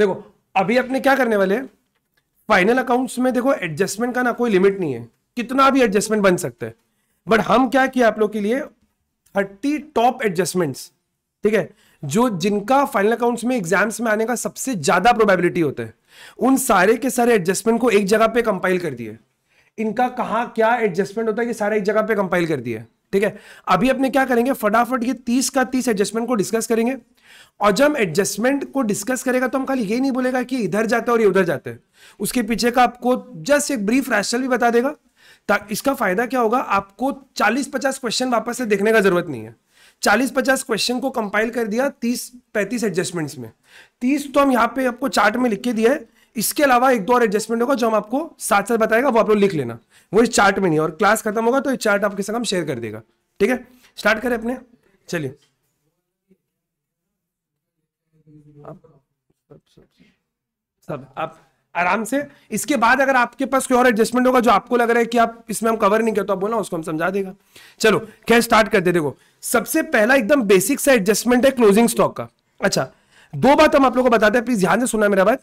देखो अभी अपने क्या करने वाले फाइनल अकाउंट्स में देखो एडजस्टमेंट का ना कोई लिमिट नहीं है कितना भी एडजस्टमेंट बन सकता है बट हम क्या किया आप लोग के लिए थर्टी टॉप एडजस्टमेंट्स ठीक है जो जिनका फाइनल अकाउंट्स में एग्जाम्स में आने का सबसे ज्यादा प्रोबेबिलिटी होता है उन सारे के सारे एडजस्टमेंट को एक जगह पे कंपाइल कर दिए इनका कहा क्या एडजस्टमेंट होता है कि सारे एक जगह पे कंपाइल कर दिए ठीक है अभी अपने क्या करेंगे फटाफट ये तीस का तीस एडजस्टमेंट को डिस्कस करेंगे और जब एडजस्टमेंट को डिस्कस करेगा तो हम खाली ये नहीं बोलेगा कि इधर जाता है और ये उधर जाते हैं उसके पीछे का आपको जस्ट एक ब्रीफ रैशनल भी बता देगा इसका फायदा क्या होगा आपको 40-50 क्वेश्चन वापस से देखने का जरूरत नहीं है 40-50 क्वेश्चन को कंपाइल कर दिया 30-35 एडजस्टमेंट्स में 30 तो हम यहाँ पे आपको चार्ट में लिख के दिया है इसके अलावा एक दो और एडजस्टमेंट होगा जो हम आपको साथ साथ बताएगा वो आप लोग लिख लेना वो इस चार्ट में नहीं और क्लास खत्म होगा तो ये चार्ट आपके साथ हम शेयर कर देगा ठीक है स्टार्ट करें अपने चलिए सब आप आराम से इसके बाद अगर आपके पास कोई और एडजस्टमेंट होगा जो आपको लग रहा है कि आप इसमें हम कवर नहीं करते तो बोला उसको हम समझा देगा चलो क्या स्टार्ट करते देखो सबसे पहला एकदम बेसिक सा एडजस्टमेंट है क्लोजिंग स्टॉक का अच्छा दो बात हम आप लोगों को बताते हैं प्लीज ध्यान से सुना मेरा बात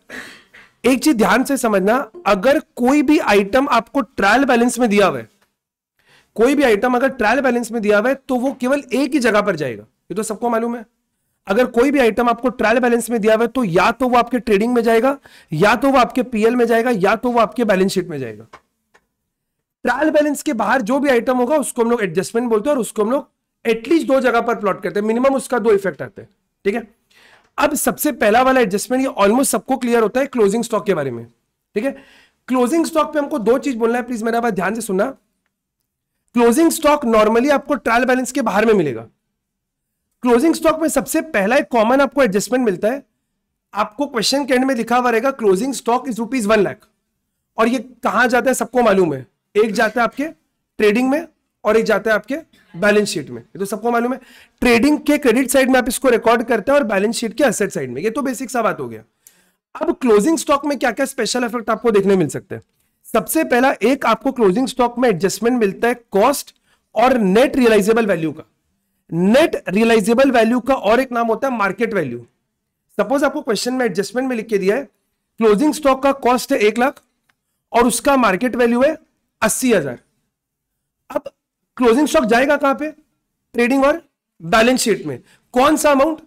एक चीज ध्यान से समझना अगर कोई भी आइटम आपको ट्रायल बैलेंस में दिया हुआ कोई भी आइटम अगर ट्रायल बैलेंस में दिया हुआ है तो वो केवल एक ही जगह पर जाएगा ये तो सबको मालूम है अगर कोई भी आइटम आपको ट्रायल बैलेंस में दिया हुआ है तो या तो वो आपके ट्रेडिंग में जाएगा या तो वो आपके पीएल में जाएगा या तो वो आपके बैलेंस शीट में जाएगा ट्रायल बैलेंस के बाहर जो भी आइटम होगा उसको हम लोग एडजस्टमेंट बोलते हैं और उसको हम लोग एटलीस्ट दो जगह पर प्लॉट करते हैं मिनिमम उसका दो इफेक्ट आते हैं ठीक है अब सबसे पहला वाला एडजस्टमेंट ये ऑलमोस्ट सबको क्लियर होता है क्लोजिंग स्टॉक के बारे में ठीक है क्लोजिंग स्टॉक पे हमको दो चीज बोलना है प्लीज मेरा बात ध्यान से सुनना क्लोजिंग स्टॉक नॉर्मली आपको ट्रायल बैलेंस के बाहर में मिलेगा क्लोजिंग स्टॉक में सबसे पहला एक कॉमन आपको एडजस्टमेंट मिलता है आपको क्वेश्चन के एंड में लिखा हुआ रहेगा closing stock is rupees one lakh और ये कहां जाता है सबको मालूम है एक जाता है आपके ट्रेडिंग में और एक जाता है आपके बैलेंस शीट में ये तो सबको मालूम है ट्रेडिंग के क्रेडिट साइड में आप इसको रिकॉर्ड करते हैं और बैलेंस शीट के असेट साइड में ये तो बेसिक सा बात हो गया अब क्लोजिंग स्टॉक में क्या क्या स्पेशल इफेक्ट आपको देखने मिल सकते हैं सबसे पहला एक आपको क्लोजिंग स्टॉक में एडजस्टमेंट मिलता है कॉस्ट और नेट रियलाइजेबल वैल्यू का नेट रियलाइजेबल वैल्यू का और एक नाम होता है मार्केट वैल्यू सपोज आपको क्वेश्चन में एडजस्टमेंट में लिख के दिया है क्लोजिंग स्टॉक का कॉस्ट है एक लाख और उसका मार्केट वैल्यू है अस्सी हजार अब क्लोजिंग स्टॉक जाएगा कहां पे ट्रेडिंग और बैलेंस शीट में कौन सा अमाउंट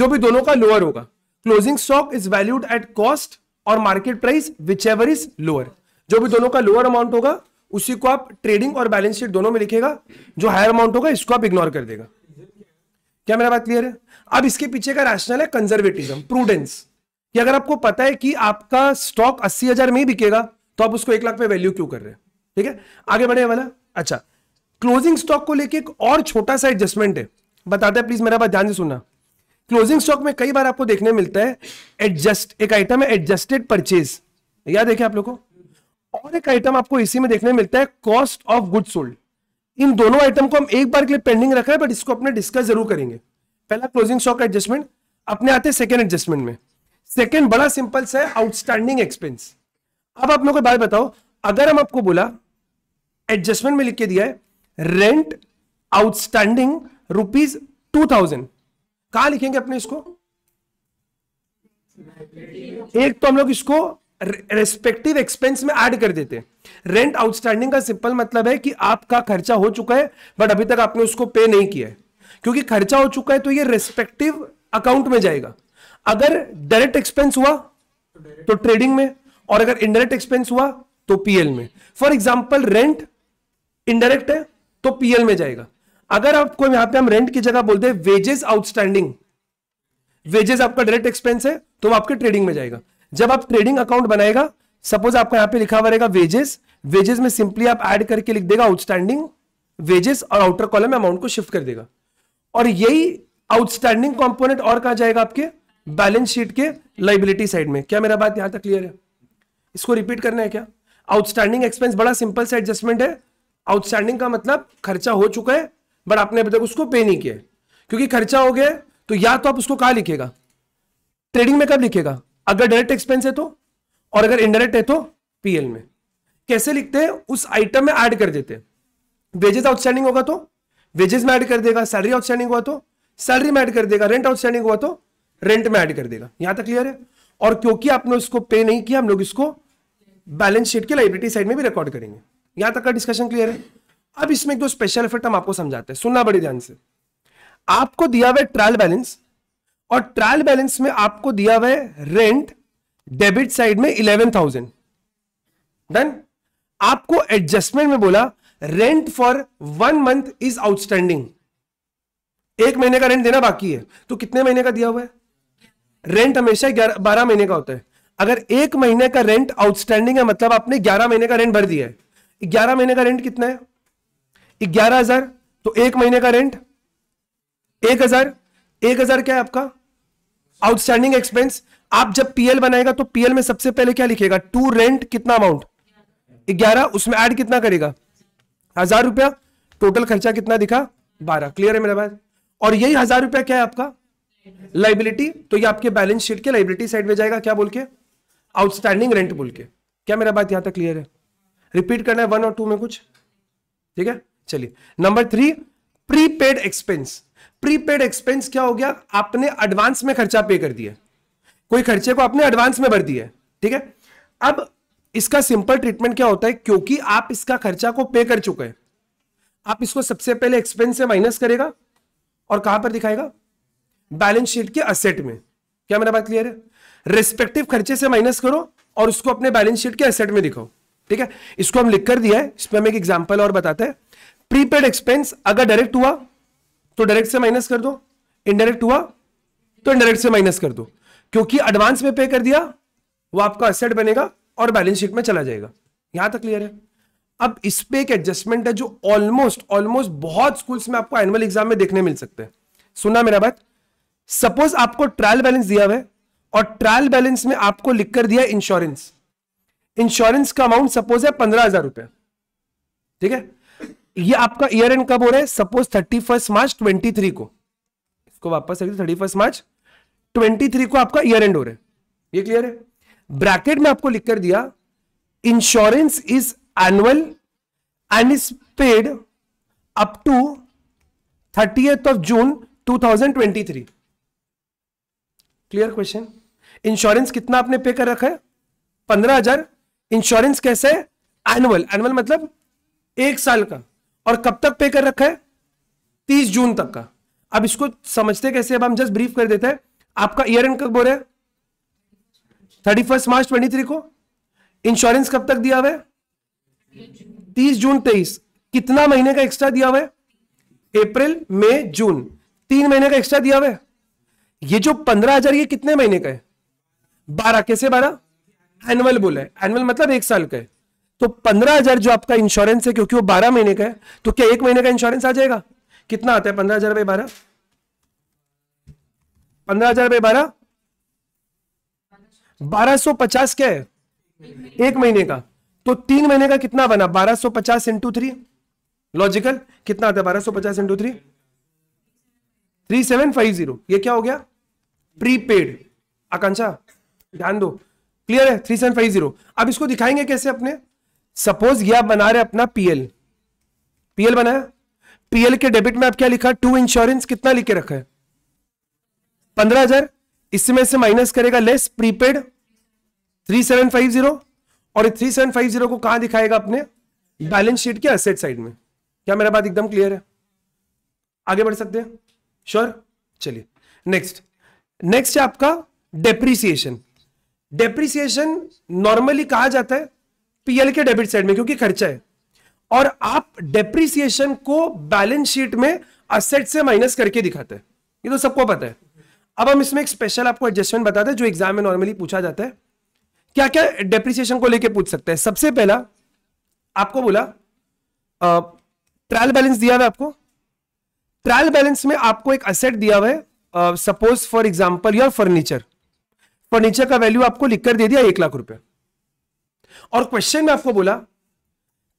जो भी दोनों का लोअर होगा closing stock is valued at cost और market price whichever is lower जो भी दोनों का लोअर अमाउंट होगा उसी को आप ट्रेडिंग और बैलेंस शीट दोनों में लिखेगा जो हायर अमाउंट होगा इसको आप इग्नोर कर देगा क्या मेरा बात क्लियर है अब इसके पीछे का रैशनल है कंजर्वेटिज्म प्रूडेंस कि अगर आपको पता है कि आपका स्टॉक अस्सी हजार में ही बिकेगा तो आप उसको एक लाख पे वैल्यू क्यों कर रहे हैं ठीक है आगे बढ़े वाला अच्छा क्लोजिंग स्टॉक को लेके एक और छोटा सा एडजस्टमेंट है बताते हैं प्लीज मेरा बात ध्यान से सुनना क्लोजिंग स्टॉक में कई बार आपको देखने मिलता है एडजस्ट एक आइटम है एडजस्टेड परचेज याद देखे आप लोग को और एक आइटम आपको इसी में देखने मिलता है कॉस्ट ऑफ गुड सोल्ड इन दोनों आइटम को हम एक बार के लिए पेंडिंग रखा है बट इसको अपने डिस्कस जरूर करेंगे पहला क्लोजिंग स्टॉक एडजस्टमेंट अपने आते सेकेंड एडजस्टमेंट में सेकेंड बड़ा सिंपल सा है आउटस्टैंडिंग एक्सपेंस अब आप लोग को बात बताओ अगर हम आपको बोला एडजस्टमेंट में लिख के दिया है rent outstanding rupees two thousand कहा लिखेंगे अपने इसको एक तो हम लोग इसको रेस्पेक्टिव एक्सपेंस में ऐड कर देते हैं रेंट आउटस्टैंडिंग का सिंपल मतलब है कि आपका खर्चा हो चुका है बट अभी तक आपने उसको पे नहीं किया है क्योंकि खर्चा हो चुका है तो ये रेस्पेक्टिव अकाउंट में जाएगा अगर डायरेक्ट एक्सपेंस हुआ तो ट्रेडिंग में और अगर इनडायरेक्ट एक्सपेंस हुआ तो पीएल में फॉर एग्जाम्पल रेंट इनडायरेक्ट है तो पीएल में जाएगा अगर आपको यहां पे हम रेंट की जगह बोलते हैं वेजेस आउटस्टैंडिंग वेजेस आपका डायरेक्ट एक्सपेंस है तो वो आपके ट्रेडिंग में जाएगा जब आप ट्रेडिंग अकाउंट बनाएगा सपोज आपका यहां पे लिखा हुआ रहेगा वेजेस वेजेस में सिंपली आप ऐड करके लिख देगा आउटस्टैंडिंग वेजेस और आउटर कॉलम अमाउंट को शिफ्ट कर देगा और यही आउटस्टैंडिंग कॉम्पोनेट और कहा जाएगा आपके बैलेंस शीट के लाइबिलिटी साइड में क्या मेरा बात यहां तक क्लियर है इसको रिपीट करना है क्या आउटस्टैंडिंग एक्सपेंस बड़ा सिंपल सा एडजस्टमेंट है आउटस्टैंडिंग का मतलब खर्चा हो चुका है बट आपने अभी तक उसको पे नहीं किया क्योंकि खर्चा हो गया तो या तो आप उसको कहा लिखेगा ट्रेडिंग में कब लिखेगा अगर डायरेक्ट एक्सपेंस है तो और अगर इनडायरेक्ट है तो पीएल में कैसे लिखते हैं उस आइटम में ऐड कर देते हैं वेजेस आउटस्टैंडिंग होगा तो वेजेस में ऐड कर देगा सैलरी आउटस्टैंडिंग हुआ तो सैलरी में ऐड कर देगा रेंट आउटस्टैंडिंग हुआ तो रेंट में ऐड कर देगा यहां तक क्लियर है और क्योंकि आपने उसको पे नहीं किया हम लोग इसको बैलेंस शीट के लाइब्रेटी साइड में भी रिकॉर्ड करेंगे यहां तक का डिस्कशन क्लियर है अब इसमें एक दो स्पेशल इफेक्ट हम आपको समझाते हैं सुनना बड़ी ध्यान से आपको दिया हुआ ट्रायल बैलेंस और ट्रायल बैलेंस में आपको दिया हुआ है रेंट डेबिट साइड में इलेवन थाउजेंड आपको एडजस्टमेंट में बोला rent for one month is outstanding एक महीने का रेंट देना बाकी है तो कितने महीने का दिया हुआ है रेंट हमेशा बारह महीने का होता है अगर एक महीने का रेंट आउटस्टैंडिंग है मतलब आपने ग्यारह महीने का रेंट भर दिया है ग्यारह महीने का रेंट कितना है ग्यारह हजार तो एक महीने का रेंट एक हजार एक हजार क्या है आपका आउटस्टैंडिंग एक्सपेंस आप जब पीएल बनाएगा तो पीएल में सबसे पहले क्या लिखेगा टू रेंट कितना अमाउंट ग्यारह उसमें ऐड कितना करेगा हजार रुपया टोटल खर्चा कितना दिखा बारह क्लियर है मेरा बात और यही हजार रुपया क्या है आपका लाइबिलिटी तो ये आपके बैलेंस शीट के लाइबिलिटी साइड में जाएगा क्या बोल के आउटस्टैंडिंग रेंट बोल के क्या मेरा बात यहां तक क्लियर है रिपीट करना है वन और टू में कुछ ठीक है चलिए number three prepaid expense prepaid expense क्या हो गया आपने एडवांस में खर्चा पे कर दिया कोई खर्चे को आपने एडवांस में भर दिया ठीक है अब इसका सिंपल ट्रीटमेंट क्या होता है क्योंकि आप इसका खर्चा को पे कर चुके हैं आप इसको सबसे पहले एक्सपेंस से माइनस करेगा और कहां पर दिखाएगा बैलेंस शीट के असेट में क्या मेरा बात क्लियर है रेस्पेक्टिव खर्चे से माइनस करो और उसको अपने बैलेंस शीट के असेट में दिखाओ ठीक है इसको हम लिख कर दिया है इसमें हम एक एग्जाम्पल और बताते हैं प्रीपेड एक्सपेंस अगर डायरेक्ट हुआ तो डायरेक्ट से माइनस कर दो इनडायरेक्ट हुआ तो इनडायरेक्ट से माइनस कर दो क्योंकि एडवांस में पे कर दिया वो आपका असेट बनेगा और बैलेंस शीट में चला जाएगा यहां तक क्लियर है अब इस पे एक एडजस्टमेंट है जो ऑलमोस्ट ऑलमोस्ट बहुत स्कूल्स में आपको एनुअल एग्जाम में देखने मिल सकते हैं सुना मेरा बात सपोज आपको ट्रायल बैलेंस दिया हुआ है और ट्रायल बैलेंस में आपको लिखकर दिया इंश्योरेंस इंश्योरेंस का अमाउंट सपोज है पंद्रह हजार रुपए ठीक है ये आपका ईयर एंड कब हो रहा है suppose thirty first March twenty three को इसको वापस thirty first March twenty three को आपका ईयर एंड हो रहा है ये क्लियर है ब्रैकेट में आपको लिख कर दिया insurance is annual and is paid up to thirty of June three clear question insurance कितना आपने पे कर रखा है पंद्रह हजार इंश्योरेंस कैसे एनुअल एनुअल मतलब एक साल का और कब तक पे कर रखा है तीस जून तक का अब इसको समझते कैसे अब हम जस्ट ब्रीफ कर देते हैं आपका ईयर एंड कब हो रहा है thirty first March twenty three को इंश्योरेंस कब तक दिया हुआ है तीस जून तेईस कितना महीने का एक्स्ट्रा दिया हुआ है अप्रैल मई जून तीन महीने का एक्स्ट्रा दिया हुआ है ये जो पंद्रह हजार ये कितने महीने का है बारह कैसे बारह एनुअल बोला है एनुअल मतलब एक साल का है तो पंद्रह हजार जो आपका इंश्योरेंस है क्योंकि वो बारह महीने का है तो क्या एक महीने का इंश्योरेंस आ जाएगा कितना आता है पंद्रह हजार बाई बारह पंद्रह हजार बाई बारह बारह सौ पचास क्या है एक महीने का तो तीन महीने का कितना बना बारह सौ पचास इंटू थ्री लॉजिकल कितना आता है बारह सौ पचास into three three seven five zero ये क्या हो गया प्रीपेड आकांक्षा ध्यान दो क्लियर है थ्री सेवन फाइव जीरो अब इसको दिखाएंगे कैसे अपने सपोज ये आप बना रहे अपना पीएल पीएल बनाया पीएल के डेबिट में आप क्या लिखा टू इंश्योरेंस कितना लिख के रखा है पंद्रह हजार इसमें से माइनस करेगा less prepaid three seven five zero और थ्री सेवन फाइव जीरो को कहा दिखाएगा अपने बैलेंस शीट के असेट साइड में क्या मेरा बात एकदम क्लियर है आगे बढ़ सकते हैं श्योर चलिए नेक्स्ट नेक्स्ट है आपका डेप्रिसिएशन डेप्रिसिएशन नॉर्मली कहा जाता है पीएल के डेबिट साइड में क्योंकि खर्चा है और आप डेप्रिसिएशन को बैलेंस शीट में असेट से माइनस करके दिखाते हैं ये तो सबको पता है अब हम इसमें एक स्पेशल आपको एडजस्टमेंट बताते हैं जो एग्जाम में नॉर्मली पूछा जाता है क्या क्या डेप्रिसिएशन को लेके पूछ सकते हैं सबसे पहला आपको बोला ट्रायल बैलेंस दिया हुआ आपको ट्रायल बैलेंस में आपको एक असेट दिया हुआ है suppose for example your furniture furniture का वैल्यू आपको लिखकर दे दिया एक लाख रुपए और क्वेश्चन में आपको बोला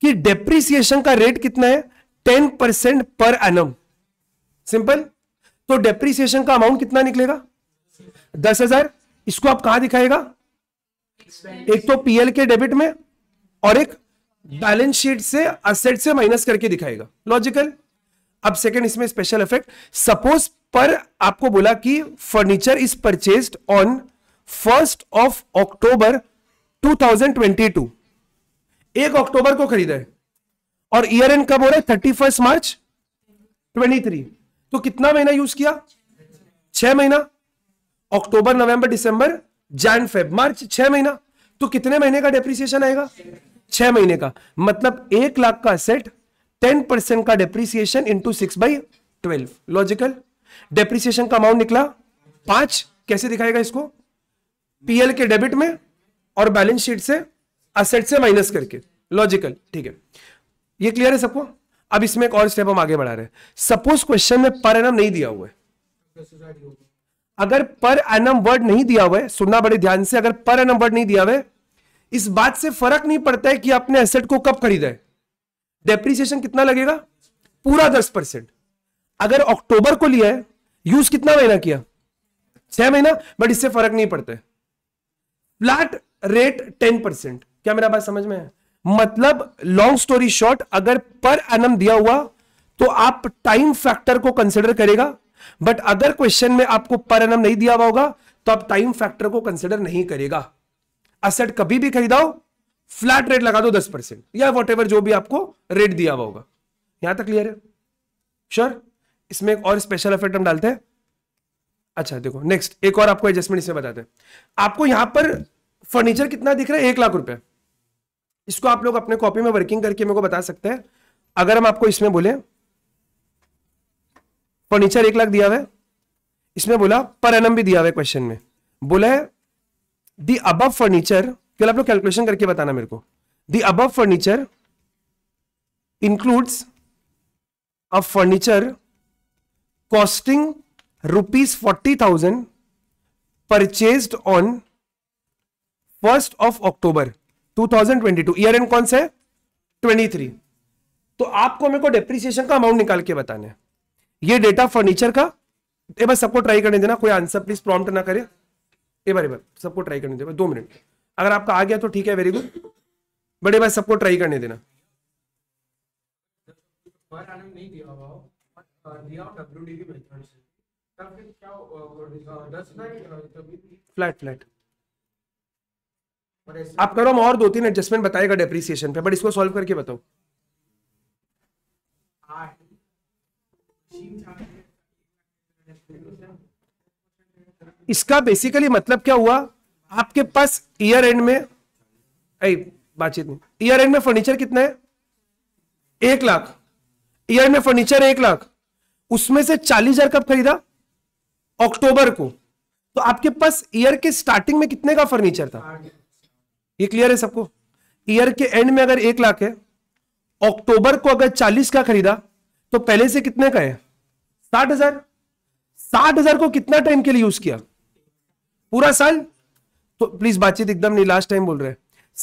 कि डेप्रिसिएशन का रेट कितना है ten percent per annum simple तो डेप्रिसिएशन का अमाउंट कितना निकलेगा दस हजार इसको आप कहा दिखाएगा एक तो पीएल के डेबिट में और एक बैलेंस शीट से असेट से माइनस करके दिखाएगा लॉजिकल अब सेकंड इसमें स्पेशल इफेक्ट सपोज पर आपको बोला कि furniture is purchased on first of October 2022 एक अक्टूबर को खरीदा है और ईयर एंड कब हो रहा है थर्टी फर्स्ट मार्च ट्वेंटी तो कितना महीना यूज किया छह महीना अक्टूबर नवंबर दिसंबर जैन फेब मार्च छह महीना तो कितने महीने का डेप्रिसिएशन आएगा छह महीने का मतलब एक लाख का सेट टेन परसेंट का depreciation into six by twelve logical depreciation का अमाउंट निकला पांच कैसे दिखाएगा इसको पीएल के डेबिट में और बैलेंस शीट से असेट से माइनस करके लॉजिकल ठीक है ये क्लियर है सबको अब इसमें एक और स्टेप हम आगे बढ़ा रहे हैं सपोज क्वेश्चन में पर एनम नहीं दिया हुआ है अगर पर एनम वर्ड नहीं दिया हुआ है सुनना बड़े ध्यान से अगर पर एनम वर्ड नहीं दिया हुआ है इस बात से फर्क नहीं पड़ता है कि आपने एसेट को कब खरीदा है डेप्रीसिएशन कितना लगेगा पूरा दस परसेंट अगर अक्टूबर को लिया है यूज कितना महीना किया छह महीना बट इससे फर्क नहीं पड़ता है फ्लैट रेट टेन परसेंट क्या मेरा बात समझ में है मतलब लॉन्ग स्टोरी शॉर्ट अगर पर एनम दिया हुआ तो आप टाइम फैक्टर को कंसिडर करेगा बट अगर क्वेश्चन में आपको पर एनम नहीं दिया हुआ होगा तो आप टाइम फैक्टर को कंसिडर नहीं करेगा असेट कभी भी खरीदाओ फ्लैट रेट लगा दो दस परसेंट या वॉट जो भी आपको रेट दिया हुआ होगा यहां तक क्लियर है श्योर sure? इसमें एक और स्पेशल इफेक्ट हम डालते हैं अच्छा देखो नेक्स्ट एक और आपको एडजस्टमेंट इसमें बताते हैं आपको यहां पर फर्नीचर कितना दिख रहा है एक लाख रुपए इसको आप लोग अपने कॉपी में वर्किंग करके मेरे को बता सकते हैं अगर हम आपको इसमें बोले फर्नीचर एक लाख दिया हुआ है इसमें बोला पर एनम भी दिया हुआ है क्वेश्चन में बोला है दी अब फर्नीचर केवल आप लोग कैलकुलेशन करके बताना मेरे को दी अब furniture includes a furniture costing rupees rupees 40,000 purchased on 1st of October 2022 year end कौन सा है 23 तो आपको मेरे को डेप्रिसिएशन का अमाउंट निकाल के बताना है ये डेटा फर्नीचर का एक बस सबको ट्राई करने देना कोई आंसर प्लीज प्रॉम्प्ट ना करे एक बार एक बार सबको ट्राई करने देना दो मिनट अगर आपका आ गया तो ठीक है वेरी गुड बड़े एक बार सबको ट्राई करने देना नहीं दिया हुआ दिया डब्ल्यू डी की फ्लैट फ्लैट आप करो हम और दो तीन एडजस्टमेंट बताएगा डेप्रिसिएशन पे बट इसको सॉल्व करके बताओ इसका बेसिकली मतलब क्या हुआ आपके पास ईयर एंड में बातचीत नहीं ईयर एंड में फर्नीचर कितना है एक लाख ईयर में फर्नीचर एक लाख उसमें से चालीस हजार कब खरीदा अक्टूबर को तो आपके पास ईयर के स्टार्टिंग में कितने का फर्नीचर था ये क्लियर है सबको ईयर के एंड में अगर एक लाख है अक्टूबर को अगर चालीस का खरीदा तो पहले से कितने का है साठ हजार साठ हजार को कितना टाइम के लिए यूज किया पूरा साल तो प्लीज बातचीत एकदम नहीं लास्ट टाइम बोल रहे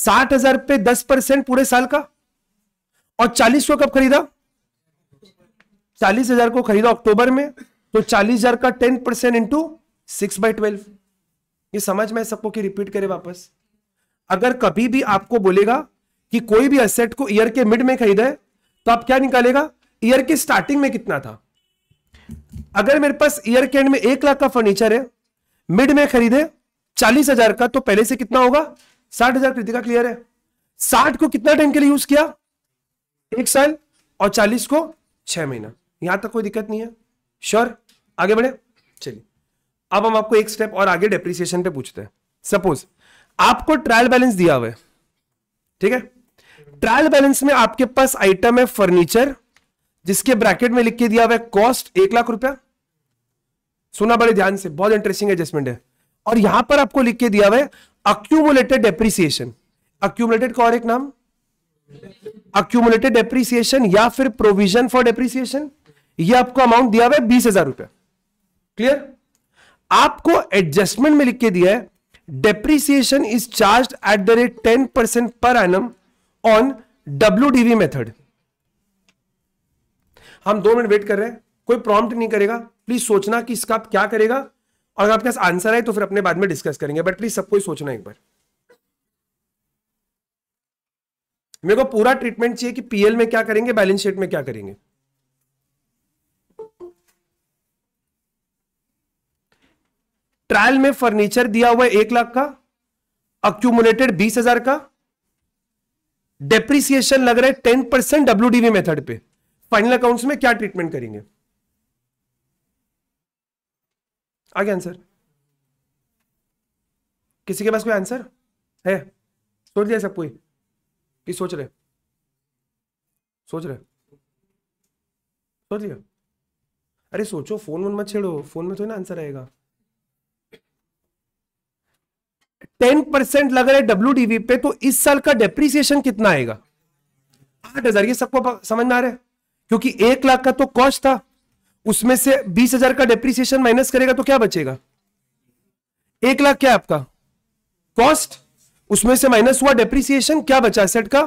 साठ हजार पे दस परसेंट पूरे साल का और चालीस को कब खरीदा चालीस हजार को खरीदा अक्टूबर में तो चालीस हजार का ten percent into six by twelve ये समझ में सबको कि रिपीट करे वापस अगर कभी भी आपको बोलेगा कि कोई भी असेट को ईयर के मिड में खरीदे तो आप क्या निकालेगा ईयर के स्टार्टिंग में कितना था अगर मेरे पास ईयर के एंड में एक लाख का फर्नीचर है मिड में खरीदे चालीस हजार का तो पहले से कितना होगा साठ हजार कृतिका क्लियर है साठ को कितना टाइम के लिए यूज किया एक साल और चालीस को छह महीना यहां तक कोई दिक्कत नहीं है श्योर आगे बढ़े चलिए अब हम आपको एक स्टेप और आगे डेप्रिसिएशन पे पूछते हैं सपोज आपको ट्रायल बैलेंस दिया हुआ है ठीक है ट्रायल बैलेंस में आपके पास आइटम है फर्नीचर जिसके ब्रैकेट में लिख के दिया हुआ है कॉस्ट एक लाख रुपया सुना बड़े ध्यान से बहुत इंटरेस्टिंग एडजस्टमेंट है और यहां पर आपको लिख के दिया हुआ है अक्यूमुलेटेड डेप्रिसिएशन अक्यूमुलेटेड का और एक नाम अक्यूमुलेटेड डेप्रिसिएशन या फिर प्रोविजन फॉर डेप्रिसिएशन ये आपको अमाउंट दिया हुआ है बीस हजार रुपए क्लियर आपको एडजस्टमेंट में लिख के दिया है depreciation is charge at the rate ten percent per annum on W D V method हम दो मिनट वेट कर रहे हैं कोई प्रॉम्प्ट नहीं करेगा प्लीज सोचना कि इसका आप क्या करेगा और अगर आपके पास आंसर आए तो फिर अपने बाद में डिस्कस करेंगे बट प्लीज सबको सोचना एक बार मेरे को पूरा ट्रीटमेंट चाहिए कि पीएल में क्या करेंगे बैलेंस शीट में क्या करेंगे ट्रायल में फर्नीचर दिया हुआ है एक लाख का अक्यूमुलेटेड बीस हजार का डेप्रिसिएशन लग रहा है ten percent W D V method पे फाइनल अकाउंट्स में क्या ट्रीटमेंट करेंगे आगे आंसर किसी के पास कोई आंसर है सोच लिया सब कोई कि सोच रहे सोच रहे सोच लिया अरे सोचो फोन वोन मत छेड़ो फोन में तो ना आंसर आएगा टेन परसेंट लग रहा है डब्ल्यू पे तो इस साल का डेप्रीसिएशन कितना आएगा आठ हजार ये सबको समझ में आ रहा है क्योंकि एक लाख का तो कॉस्ट था उसमें से बीस हजार का डेप्रीसिएशन माइनस करेगा तो क्या बचेगा एक लाख क्या आपका कॉस्ट उसमें से माइनस हुआ डेप्रीसिएशन क्या बचा सेट का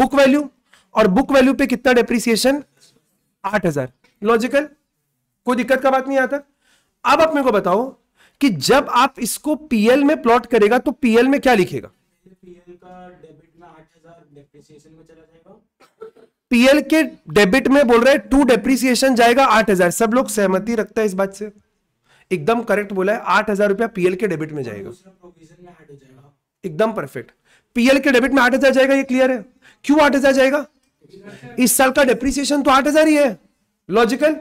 बुक वैल्यू और बुक वैल्यू पे कितना डेप्रीसिएशन आठ हजार लॉजिकल कोई दिक्कत का बात नहीं आता अब आप मेरे को बताओ कि जब आप इसको पीएल में प्लॉट करेगा तो पीएल में क्या लिखेगा पीएल के डेबिट में बोल रहे हैं टू डेप्रिसिएशन जाएगा आठ हजार सब लोग सहमति रखता है इस बात से एकदम करेक्ट बोला है आठ हजार रुपया पीएल के डेबिट में जाएगा एकदम परफेक्ट पीएल के डेबिट में आठ हजार जाएगा ये क्लियर है क्यों आठ हजार जाएगा इस साल का डेप्रिसिएशन तो आठ हजार ही है लॉजिकल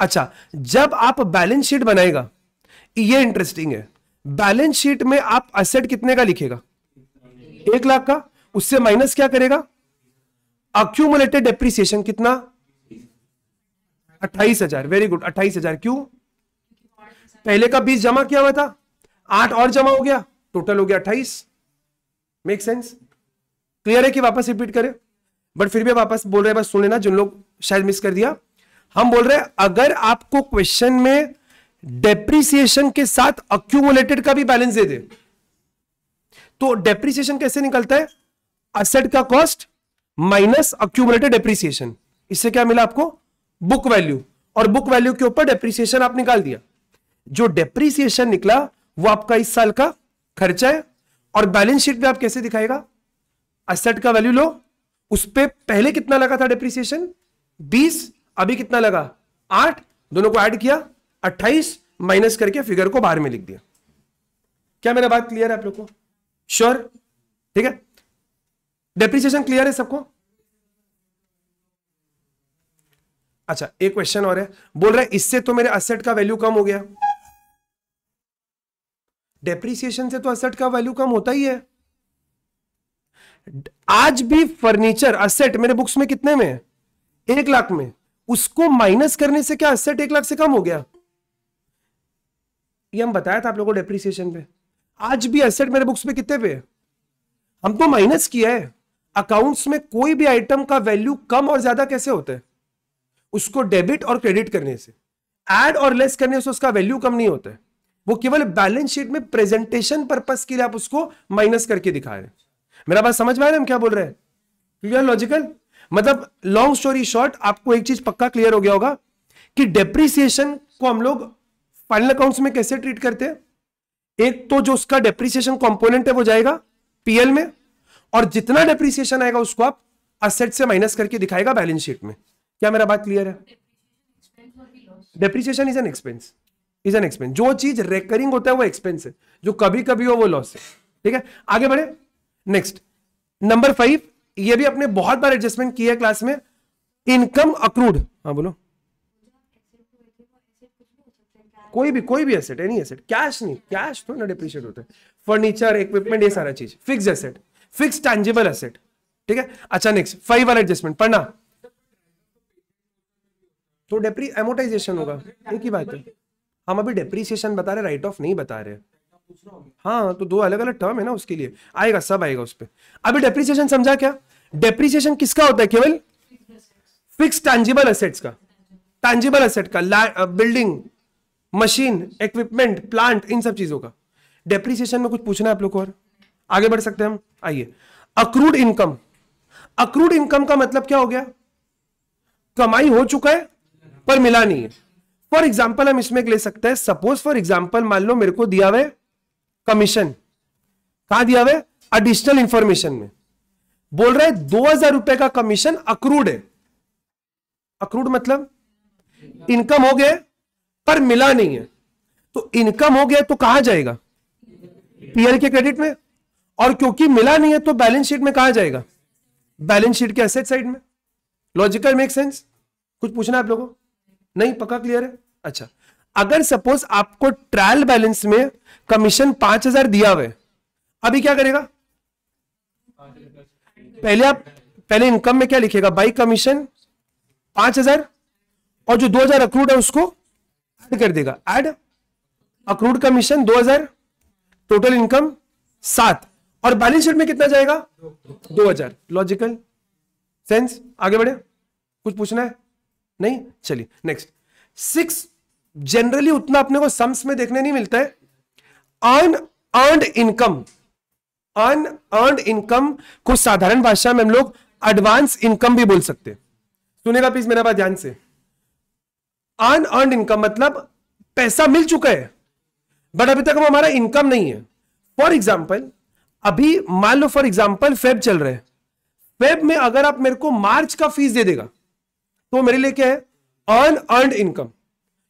अच्छा जब आप बैलेंस शीट बनाएगा ये इंटरेस्टिंग है बैलेंस शीट में आप असेट कितने का लिखेगा एक लाख का उससे माइनस क्या करेगा अक्यूमुलेटेड डेप्रिसिएशन कितना अट्ठाईस हजार वेरी गुड अट्ठाईस हजार क्यों पहले का बीस जमा किया हुआ था आठ और जमा हो गया टोटल हो गया अट्ठाईस मेक सेंस क्लियर है कि वापस रिपीट करें बट फिर भी वापस बोल रहे हैं बस सुन लेना जिन लोग शायद मिस कर दिया हम बोल रहे हैं अगर आपको क्वेश्चन में डेप्रिसिएशन के साथ अक्यूमुलेटेड का भी बैलेंस दे दे तो डेप्रिसिएशन कैसे निकलता है असेट का कॉस्ट माइनस अक्यूमुलेटेड डेप्रिसिएशन इससे क्या मिला आपको बुक वैल्यू और बुक वैल्यू के ऊपर डेप्रिसिएशन आप निकाल दिया जो डेप्रिसिएशन निकला वो आपका इस साल का खर्चा है और बैलेंस शीट में आप कैसे दिखाएगा असेट का वैल्यू लो उस पर पहले कितना लगा था डेप्रिसिएशन बीस अभी कितना लगा आठ दोनों को ऐड किया अट्ठाईस माइनस करके फिगर को बाहर में लिख दिया क्या मेरा बात क्लियर है आप लोग को श्योर ठीक है डेप्रिसिएशन क्लियर है सबको अच्छा एक क्वेश्चन और है बोल रहा है इससे तो मेरे असेट का वैल्यू कम हो गया डेप्रिसिएशन से तो असेट का वैल्यू कम होता ही है आज भी फर्नीचर असेट मेरे बुक्स में कितने में है एक लाख में उसको माइनस करने से क्या असेट एक लाख से कम हो गया ये हम बताया था आप लोगों को डेप्रिसिएशन पे आज भी एसेट मेरे बुक्स पे कितने पे है हम तो माइनस किया है अकाउंट्स में कोई भी आइटम का वैल्यू कम और ज्यादा कैसे होता है उसको डेबिट और क्रेडिट करने से एड और लेस करने से उसका वैल्यू कम नहीं होता है वो केवल बैलेंस शीट में प्रेजेंटेशन पर्पज के लिए आप उसको माइनस करके दिखा रहे हैं मेरा बात समझ में आ रहा है हम क्या बोल रहे हैं क्लियर लॉजिकल मतलब लॉन्ग स्टोरी शॉर्ट आपको एक चीज पक्का क्लियर हो गया होगा कि डेप्रिसिएशन को हम लोग फाइनल अकाउंट्स में कैसे ट्रीट करते हैं एक तो जो उसका डेप्रिसिएशन कंपोनेंट है वो जाएगा पीएल में और जितना डेप्रिसिएशन आएगा उसको आप असेट से माइनस करके दिखाएगा बैलेंस शीट में क्या मेरा बात क्लियर है depreciation is an expense is an expense जो चीज रेकरिंग होता है वो एक्सपेंस है जो कभी कभी हो वो लॉस है ठीक है आगे बढ़े नेक्स्ट नंबर फाइव ये भी अपने बहुत बार एडजस्टमेंट किया है क्लास में इनकम अक्रूड हाँ बोलो कोई भी कोई भी एसेट एनी एसेट कैश नहीं कैश थोड़ा ना डिप्रिशिएट होता है फर्नीचर इक्विपमेंट ये सारा चीज fix asset fix tangible asset ठीक है अच्छा नेक्स्ट फाइव वाला एडजस्टमेंट पढ़ना तो डेप्री एमोटाइजेशन होगा एक ही बात है हम अभी डेप्रीसिएशन बता रहे राइट ऑफ नहीं बता रहे हाँ तो दो अलग अलग टर्म है ना उसके लिए आएगा सब आएगा उस पर अभी डेप्रीसिएशन समझा क्या डेप्रीसिएशन किसका होता है केवल फिक्स टैंजिबल असेट्स का टैंजिबल असेट का बिल्डिंग मशीन इक्विपमेंट प्लांट इन सब चीजों का डेप्रिसिएशन में कुछ पूछना है आप लोग को और आगे बढ़ सकते हैं हम आइए अक्रूड इनकम अक्रूड इनकम का मतलब क्या हो गया कमाई हो चुका है पर मिला नहीं है फॉर एग्जाम्पल हम इसमें ले सकते हैं सपोज फॉर एग्जाम्पल मान लो मेरे को दिया हुआ कमीशन कहा दिया हुआ एडिशनल इंफॉर्मेशन में बोल रहे दो हजार रुपए का कमीशन अक्रूड है अक्रूड मतलब इनकम हो गया पर मिला नहीं है तो इनकम हो गया तो कहा जाएगा पीएल के क्रेडिट में और क्योंकि मिला नहीं है तो बैलेंस शीट में कहा जाएगा बैलेंस शीट के एसेट साइड में लॉजिकल मेक सेंस कुछ पूछना आप लोगों नहीं पक्का क्लियर है अच्छा अगर सपोज आपको ट्रायल बैलेंस में कमीशन पांच हजार दिया हुआ अभी क्या करेगा पहले आप पहले इनकम में क्या लिखेगा बाई कमीशन पांच हजार और जो दो हजार अक्रूड है उसको ऐड कर देगा add accrued commission 2000 total income सात और बैलेंस शीट में कितना जाएगा दो हजार लॉजिकल सेंस आगे बढ़े कुछ पूछना है नहीं चलिए नेक्स्ट सिक्स जनरली उतना अपने को सम्स में देखने नहीं मिलता है unearned income unearned income को साधारण भाषा में हम लोग एडवांस इनकम भी बोल सकते हैं सुनेगा प्लीज मेरा बात ध्यान से अन अर्न इनकम मतलब पैसा मिल चुका है बट अभी तक वो हमारा इनकम नहीं है फॉर एग्जाम्पल अभी मान लो फॉर एग्जाम्पल फेब चल रहे फेब में अगर आप मेरे को मार्च का फीस दे देगा तो मेरे लिए क्या है अर्न अर्न इनकम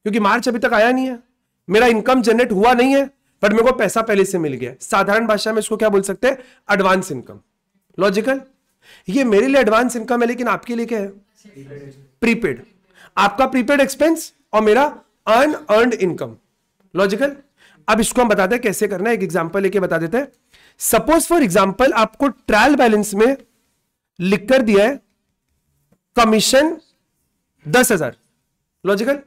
क्योंकि मार्च अभी तक आया नहीं है मेरा इनकम जनरेट हुआ नहीं है बट मेरे को पैसा पहले से मिल गया साधारण भाषा में इसको क्या बोल सकते हैं एडवांस इनकम लॉजिकल ये मेरे लिए एडवांस इनकम है लेकिन आपके लिए क्या है प्रीपेड आपका प्रीपेड एक्सपेंस और मेरा अर्न इनकम लॉजिकल अब इसको हम बताते हैं कैसे करना है एक एग्जाम्पल लेके बता देते हैं सपोज फॉर एग्जाम्पल आपको ट्रायल बैलेंस में लिख कर दिया है कमीशन दस हजार लॉजिकल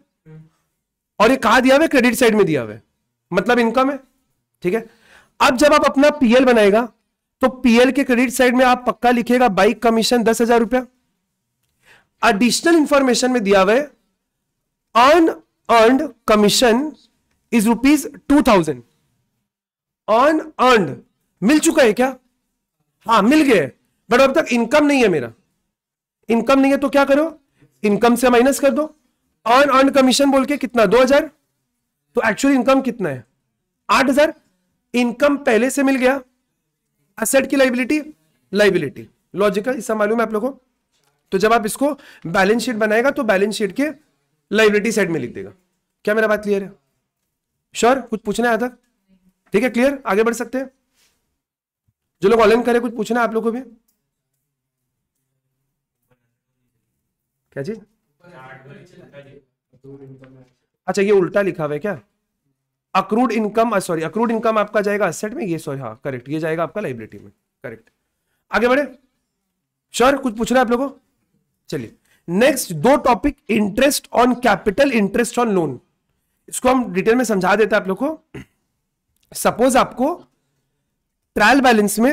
और ये कहा दिया हुआ क्रेडिट साइड में दिया हुआ मतलब इनकम है ठीक है अब जब आप अपना पीएल बनाएगा तो पीएल के क्रेडिट साइड में आप पक्का लिखेगा बाइक कमीशन दस हजार रुपया एडिशनल इंफॉर्मेशन में दिया हुआ है earn commission is rupees two thousand earn मिल चुका है क्या हाँ मिल गया बट अब तक इनकम नहीं है मेरा इनकम नहीं है तो क्या करो इनकम से माइनस कर दो अन अर्न कमीशन बोल के कितना दो हजार तो एक्चुअल इनकम कितना है आठ हजार इनकम पहले से मिल गया असेट की लाइबिलिटी लाइबिलिटी लॉजिकल इसका मालूम है आप लोगों को तो जब आप इसको बैलेंस शीट बनाएगा तो बैलेंस शीट के लाइब्रेटी साइड में लिख देगा क्या मेरा बात क्लियर है श्योर कुछ पूछना है तक ठीक है क्लियर आगे बढ़ सकते हैं जो लोग ऑनलाइन करें कुछ पूछना है आप लोगों को भी क्या जी अच्छा ये उल्टा लिखा हुआ है क्या accrued income sorry accrued income आपका जाएगा असेट में ये सॉरी हाँ करेक्ट ये जाएगा आपका लाइब्रेटी में करेक्ट आगे बढ़े श्योर कुछ पूछना है आप लोगों को चलिए नेक्स्ट दो topic interest on capital interest on loan इसको हम डिटेल में समझा देते हैं आप लोग को सपोज आपको ट्रायल बैलेंस में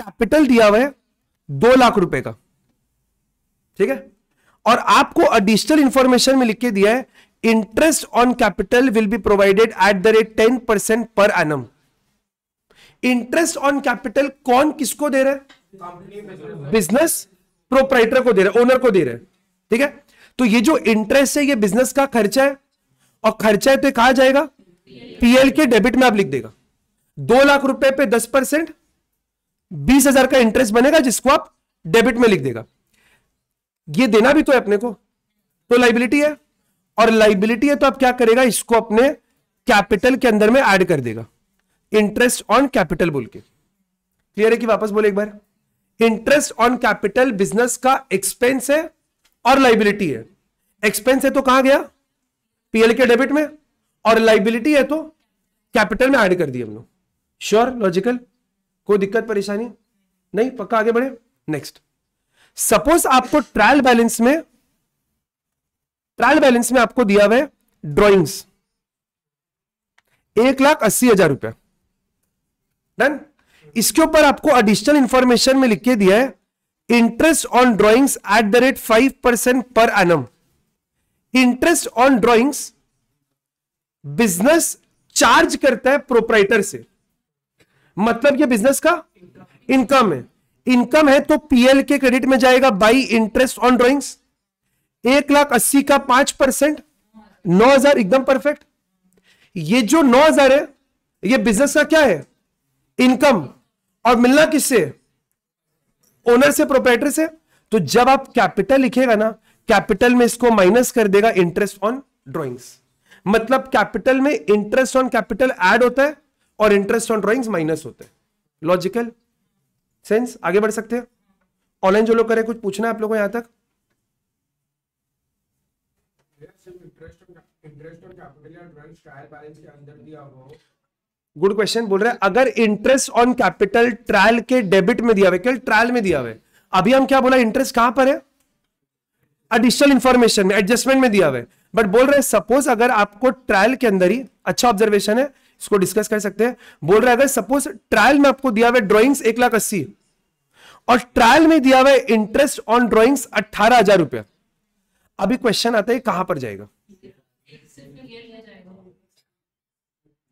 कैपिटल दिया हुआ है दो लाख रुपए का ठीक है और आपको एडिशनल इंफॉर्मेशन में लिख के दिया है interest on capital will be provided at the rate ten percent per annum interest on capital कौन किसको दे रहा है बिजनेस प्रोपराइटर को दे रहे ओनर को दे रहे ठीक है तो ये जो इंटरेस्ट है ये बिजनेस का खर्चा है और खर्चा है तो कहा जाएगा पीएल के डेबिट में आप लिख देगा दो लाख रुपए पे दस परसेंट बीस हजार का इंटरेस्ट बनेगा जिसको आप डेबिट में लिख देगा ये देना भी तो है अपने को तो लाइबिलिटी है और लाइबिलिटी है तो आप क्या करेगा इसको अपने कैपिटल के अंदर में ऐड कर देगा इंटरेस्ट ऑन कैपिटल बोल के क्लियर है कि वापस बोले एक बार इंटरेस्ट ऑन कैपिटल बिजनेस का एक्सपेंस है और लाइबिलिटी है एक्सपेंस है तो कहां गया पीएल के डेबिट में और लाइबिलिटी है तो कैपिटल में ऐड कर दिए हम लोग श्योर लॉजिकल कोई दिक्कत परेशानी नहीं पक्का आगे बढ़े नेक्स्ट सपोज आपको ट्रायल बैलेंस में ट्रायल बैलेंस में आपको दिया हुआ है ड्रॉइंग्स एक लाख अस्सी हजार रुपया डन इसके ऊपर आपको एडिशनल इंफॉर्मेशन में लिख के दिया है interest on drawings at the rate five percent per annum interest on drawings business charge करता है प्रोपराइटर से मतलब ये बिजनेस का इनकम है इनकम है तो पीएल के क्रेडिट में जाएगा बाई इंटरेस्ट ऑन ड्रॉइंग्स एक लाख अस्सी का पांच परसेंट नौ हजार एकदम परफेक्ट ये जो नौ हजार है ये बिजनेस का क्या है इनकम और मिलना किससे ओनर से प्रोपराइटर से तो जब आप कैपिटल लिखेगा ना कैपिटल में इसको माइनस कर देगा इंटरेस्ट ऑन ड्रॉइंग्स मतलब कैपिटल में इंटरेस्ट ऑन कैपिटल ऐड होता है और इंटरेस्ट ऑन ड्रॉइंग्स माइनस होते हैं लॉजिकल सेंस आगे बढ़ सकते हैं ऑनलाइन जो लोग करें कुछ पूछना है आप लोगों यहां तक इंटरेस्ट ऑन कैपिटल या ड्रॉइंग्स ट्रायल बैलेंस के अंदर दिया हो गुड क्वेश्चन बोल रहे हैं अगर इंटरेस्ट ऑन कैपिटल ट्रायल के डेबिट में दिया हुआ केवल ट्रायल में दिया हुआ अभी हम क्या बोला इंटरेस्ट कहां पर है एडिशनल इंफॉर्मेशन में एडजस्टमेंट में दिया हुआ है बट बोल रहे हैं सपोज अगर आपको ट्रायल के अंदर ही अच्छा ऑब्जर्वेशन है इसको डिस्कस कर सकते हैं बोल रहे हैं अगर सपोज ट्रायल में आपको दिया हुआ ड्रॉइंग्स एक लाख अस्सी और ट्रायल में दिया हुआ इंटरेस्ट ऑन ड्रॉइंग्स अट्ठारह हजार रुपया अभी क्वेश्चन आता है कहां पर जाएगा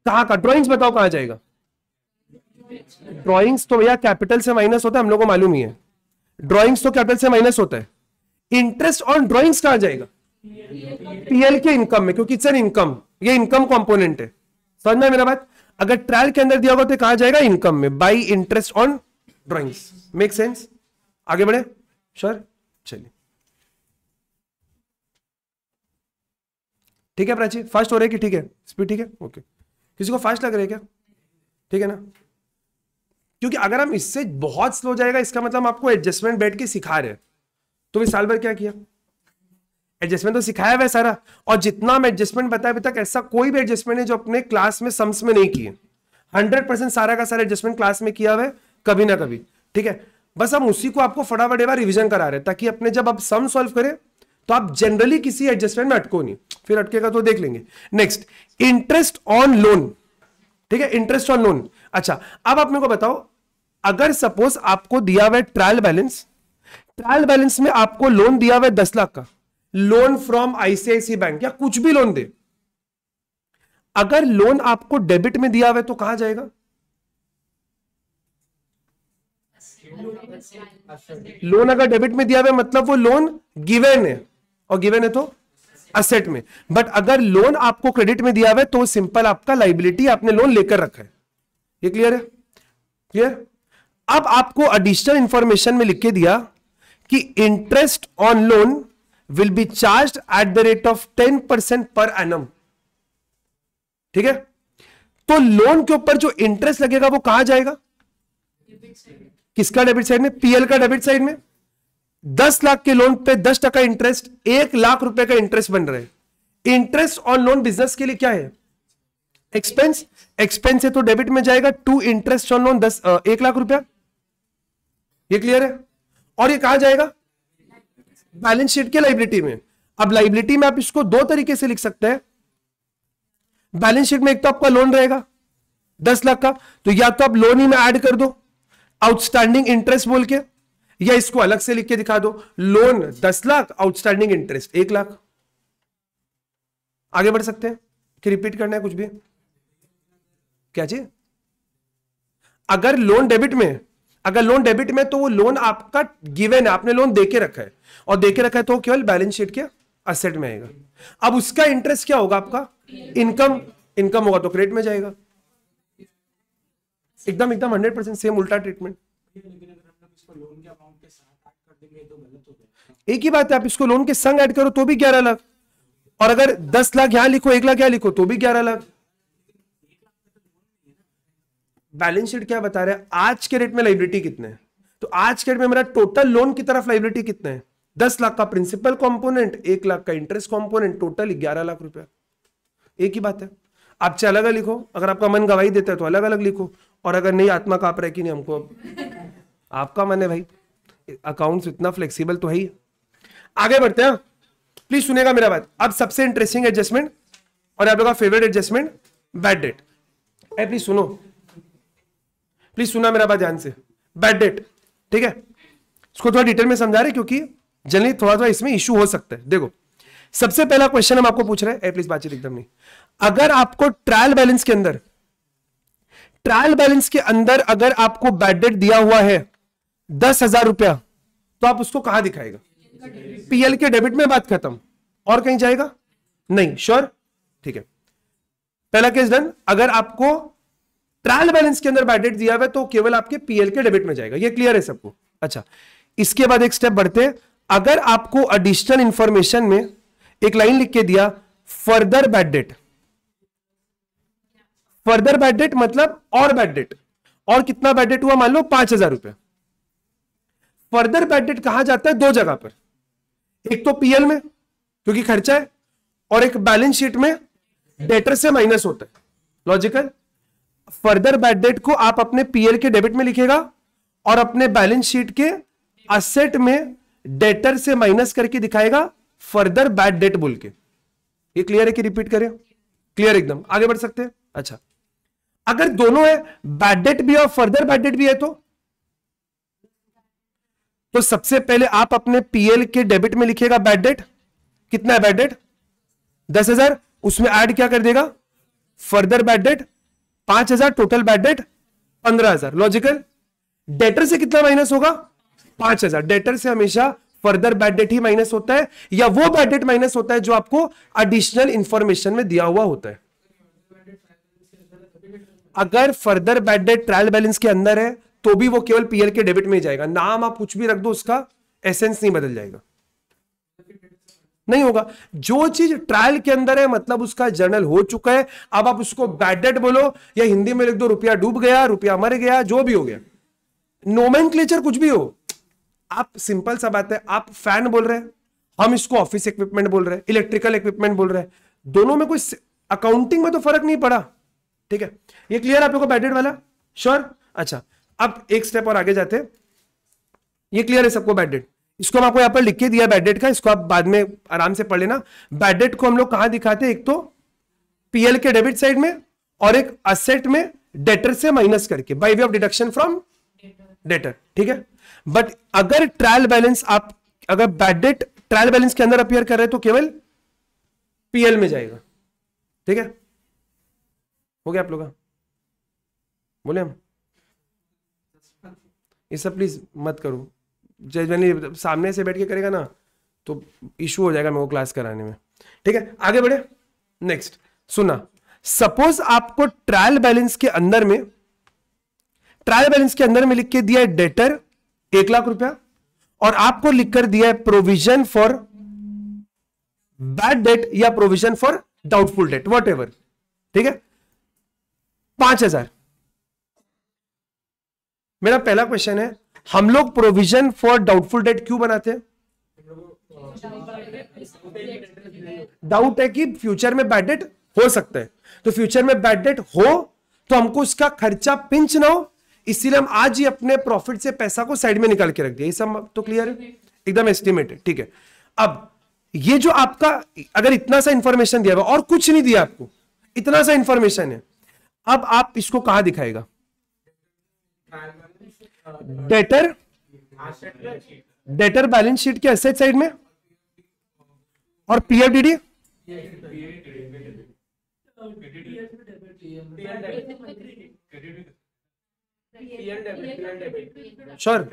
कहा का ड्रॉइंग्स बताओ कहा जाएगा ड्रॉइंग्स तो भैया कैपिटल से माइनस होता है हम लोग को मालूम ही है ड्रॉइंग्स तो कैपिटल से माइनस होता है इंटरेस्ट ऑन ड्रॉइंग्स कहा जाएगा पीएल के इनकम में क्योंकि इट्स एन इनकम ये इनकम कॉम्पोनेंट है समझ में मेरा बात अगर ट्रायल के अंदर दिया होगा तो कहा जाएगा इनकम में by interest on drawings make sense आगे बढ़े सर चलिए ठीक है प्राची फर्स्ट हो रहा है कि ठीक है स्पीड ठीक है ओके किसी को फास्ट लग रहा है क्या ठीक है ना क्योंकि अगर हम इससे बहुत स्लो जाएगा इसका मतलब आपको एडजस्टमेंट बैठ के सिखा रहे तो भी साल भर क्या किया एडजस्टमेंट तो सिखाया हुआ है सारा और जितना हम एडजस्टमेंट बताया अभी तक ऐसा कोई भी एडजस्टमेंट है जो अपने क्लास में सम्स में नहीं किए हंड्रेड परसेंट सारा का सारा एडजस्टमेंट क्लास में किया हुआ है कभी ना कभी ठीक है बस हम उसी को आपको फटाफट एवं रिविजन करा रहे ताकि अपने जब आप सम सॉल्व करें तो आप जनरली किसी एडजस्टमेंट में अटको नहीं फिर अटकेगा तो देख लेंगे नेक्स्ट इंटरेस्ट ऑन लोन ठीक है इंटरेस्ट ऑन लोन अच्छा अब आप मेरे को बताओ अगर सपोज आपको दिया हुआ ट्रायल बैलेंस ट्रायल बैलेंस में आपको लोन दिया हुआ दस लाख का लोन फ्रॉम आईसीआईसी बैंक या कुछ भी लोन दे अगर लोन आपको डेबिट में दिया हुआ तो कहां जाएगा लोन अगर डेबिट में दिया हुआ मतलब वो लोन गिवेन है और गिवेन है तो असेट में बट अगर लोन आपको क्रेडिट में दिया हुआ है तो सिंपल आपका लाइबिलिटी आपने लोन लेकर रखा है ये क्लियर है क्लियर अब आपको एडिशनल इंफॉर्मेशन में लिख के दिया कि interest on loan will be charge at the rate of ten percent per annum ठीक है तो लोन के ऊपर जो इंटरेस्ट लगेगा वो कहां जाएगा किसका डेबिट साइड में पीएल का डेबिट साइड में दस लाख के लोन पे दस टका इंटरेस्ट एक लाख रुपए का इंटरेस्ट बन रहा है इंटरेस्ट ऑन लोन बिजनेस के लिए क्या है एक्सपेंस एक्सपेंस है तो डेबिट में जाएगा टू इंटरेस्ट ऑन लोन दस एक लाख रुपया ये क्लियर है और ये कहा जाएगा बैलेंस शीट के लाइबिलिटी में अब लाइबिलिटी में आप इसको दो तरीके से लिख सकते हैं बैलेंस शीट में एक तो आपका लोन रहेगा दस लाख का तो या तो आप लोन ही में ऐड कर दो आउटस्टैंडिंग इंटरेस्ट बोल के या इसको अलग से लिख के दिखा दो लोन दस लाख आउटस्टैंडिंग इंटरेस्ट एक लाख आगे बढ़ सकते हैं कि रिपीट करना है कुछ भी क्या जी अगर लोन डेबिट में अगर लोन डेबिट में तो वो लोन आपका गिवन है आपने लोन देके रखा है और देके रखा है तो केवल बैलेंस शीट के असेट में आएगा अब उसका इंटरेस्ट क्या होगा आपका इनकम इनकम होगा तो क्रेडिट में जाएगा एकदम एकदम हंड्रेड परसेंट सेम उल्टा ट्रीटमेंट एक ही बात है आप इसको लोन के संग ऐड करो तो भी ग्यारह लाख और अगर दस लाख यहां लिखो एक लाख यहां लिखो तो भी ग्यारह लाख बैलेंस शीट क्या बता रहे हैं आज के रेट में लाइब्रिटी कितने है? तो आज के रेट में मेरा टोटल लोन की तरफ लाइब्रिटी कितने है दस लाख का प्रिंसिपल कॉम्पोनेंट एक लाख का इंटरेस्ट कॉम्पोनेंट टोटल ग्यारह लाख रुपया एक ही बात है आप चाहे अलग लिखो अगर आपका मन गवाही देता है तो अलग अलग लिखो और अगर नहीं आत्मा काप रहा कि नहीं हमको आपका मन है भाई अकाउंट्स इतना फ्लेक्सिबल तो है ही आगे बढ़ते हैं प्लीज सुनेगा मेरा बात अब सबसे इंटरेस्टिंग एडजस्टमेंट और आप लोग का फेवरेट एडजस्टमेंट बैड डेट ए प्लीज सुनो प्लीज सुना मेरा बात ध्यान से बैड डेट ठीक है इसको थोड़ा डिटेल में समझा रहे क्योंकि जनरली थोड़ा थोड़ा इसमें इश्यू हो सकता है देखो सबसे पहला क्वेश्चन हम आपको पूछ रहे हैं प्लीज बातचीत एकदम नहीं अगर आपको ट्रायल बैलेंस के अंदर ट्रायल बैलेंस के अंदर अगर आपको बैड डेट दिया हुआ है दस हजार रुपया तो आप उसको कहां दिखाएगा पीएल के डेबिट में बात खत्म और कहीं जाएगा नहीं श्योर ठीक है पहला केस डन अगर आपको ट्रायल बैलेंस के अंदर बैडेट दिया हुआ तो केवल आपके पीएल के डेबिट में जाएगा ये क्लियर है सबको अच्छा इसके बाद एक स्टेप बढ़ते अगर आपको एडिशनल इंफॉर्मेशन में एक लाइन लिख के दिया further bad debt further bad debt मतलब और बैड डेट और कितना बैड डेट हुआ मान लो पांच हजार रुपए फर्दर बैड डेट कहा जाता है दो जगह पर एक तो पीएल में क्योंकि खर्चा है और एक बैलेंस शीट में डेटर से माइनस होता है लॉजिकल फर्दर बैड डेट को आप अपने पीएल के डेबिट में लिखेगा और अपने बैलेंस शीट के असेट में डेटर से माइनस करके दिखाएगा फर्दर बैड डेट बोल के ये क्लियर है कि रिपीट करें क्लियर एकदम आगे बढ़ सकते हैं अच्छा अगर दोनों है बैड डेट भी है और फर्दर बैड डेट भी है तो तो सबसे पहले आप अपने पीएल के डेबिट में लिखिएगा बैड डेट कितना है बैड डेट दस हजार उसमें ऐड क्या कर देगा फर्दर बैड डेट पांच हजार टोटल बैड डेट पंद्रह हजार लॉजिकल डेटर से कितना माइनस होगा पांच हजार डेटर से हमेशा फर्दर बैड डेट ही माइनस होता है या वो बैड डेट माइनस होता है जो आपको एडिशनल इंफॉर्मेशन में दिया हुआ होता है अगर further bad debt trial balance के अंदर है तो भी वो केवल पीएल के डेबिट में ही जाएगा नाम आप कुछ भी रख दो उसका एसेंस नहीं बदल जाएगा नहीं होगा जो चीज ट्रायल के अंदर है मतलब उसका जर्नल हो चुका है अब आप उसको बैड डेट बोलो या हिंदी में लिख दो रुपया डूब गया रुपया मर गया जो भी हो गया नोमेन कुछ भी हो आप सिंपल सा बात है आप फैन बोल रहे हैं हम इसको ऑफिस इक्विपमेंट बोल रहे हैं इलेक्ट्रिकल इक्विपमेंट बोल रहे हैं दोनों में कोई अकाउंटिंग में तो फर्क नहीं पड़ा ठीक है ये क्लियर आप लोग को बैडेड वाला श्योर अच्छा अब एक स्टेप और आगे जाते हैं ये क्लियर है सबको बैडेट इसको हम आपको यहां पर लिख के दिया बैडेट का इसको आप बाद में आराम से पढ़ लेना बैडेट को हम लोग कहां दिखाते हैं एक तो पीएल के डेबिट साइड में और एक असेट में डेटर से माइनस करके by way of deduction from debtor ठीक है बट अगर ट्रायल बैलेंस आप अगर बैडेट ट्रायल बैलेंस के अंदर अपियर कर रहे तो केवल पीएल में जाएगा ठीक है हो गया आप लोग बोले हम ये सब प्लीज़ मत करो मैंने सामने से बैठ के करेगा ना तो इशू हो जाएगा मेरे को क्लास कराने में ठीक है आगे बढ़े नेक्स्ट सुना सपोज आपको ट्रायल बैलेंस के अंदर में ट्रायल बैलेंस के अंदर में लिख के दिया है डेटर एक लाख रुपया और आपको लिखकर दिया है प्रोविजन फॉर बैड डेट या provision for doubtful debt whatever ठीक है पांच हजार मेरा पहला क्वेश्चन है हम लोग प्रोविजन फॉर डाउटफुल डेट क्यों बनाते हैं डाउट है कि फ्यूचर में बैड डेट हो सकता है तो फ्यूचर में बैड डेट हो तो हमको उसका खर्चा पिंच ना हो इसीलिए हम आज ही अपने प्रॉफिट से पैसा को साइड में निकाल के रख दिया ये सब तो क्लियर है एकदम एस्टिमेटेड ठीक है अब ये जो आपका अगर इतना सा इंफॉर्मेशन दिया हुआ और कुछ नहीं दिया आपको इतना सा इंफॉर्मेशन है अब आप इसको कहा दिखाएगा डेटर डेटर बैलेंस शीट के एसेट साइड में और पीएफडीडी श्योर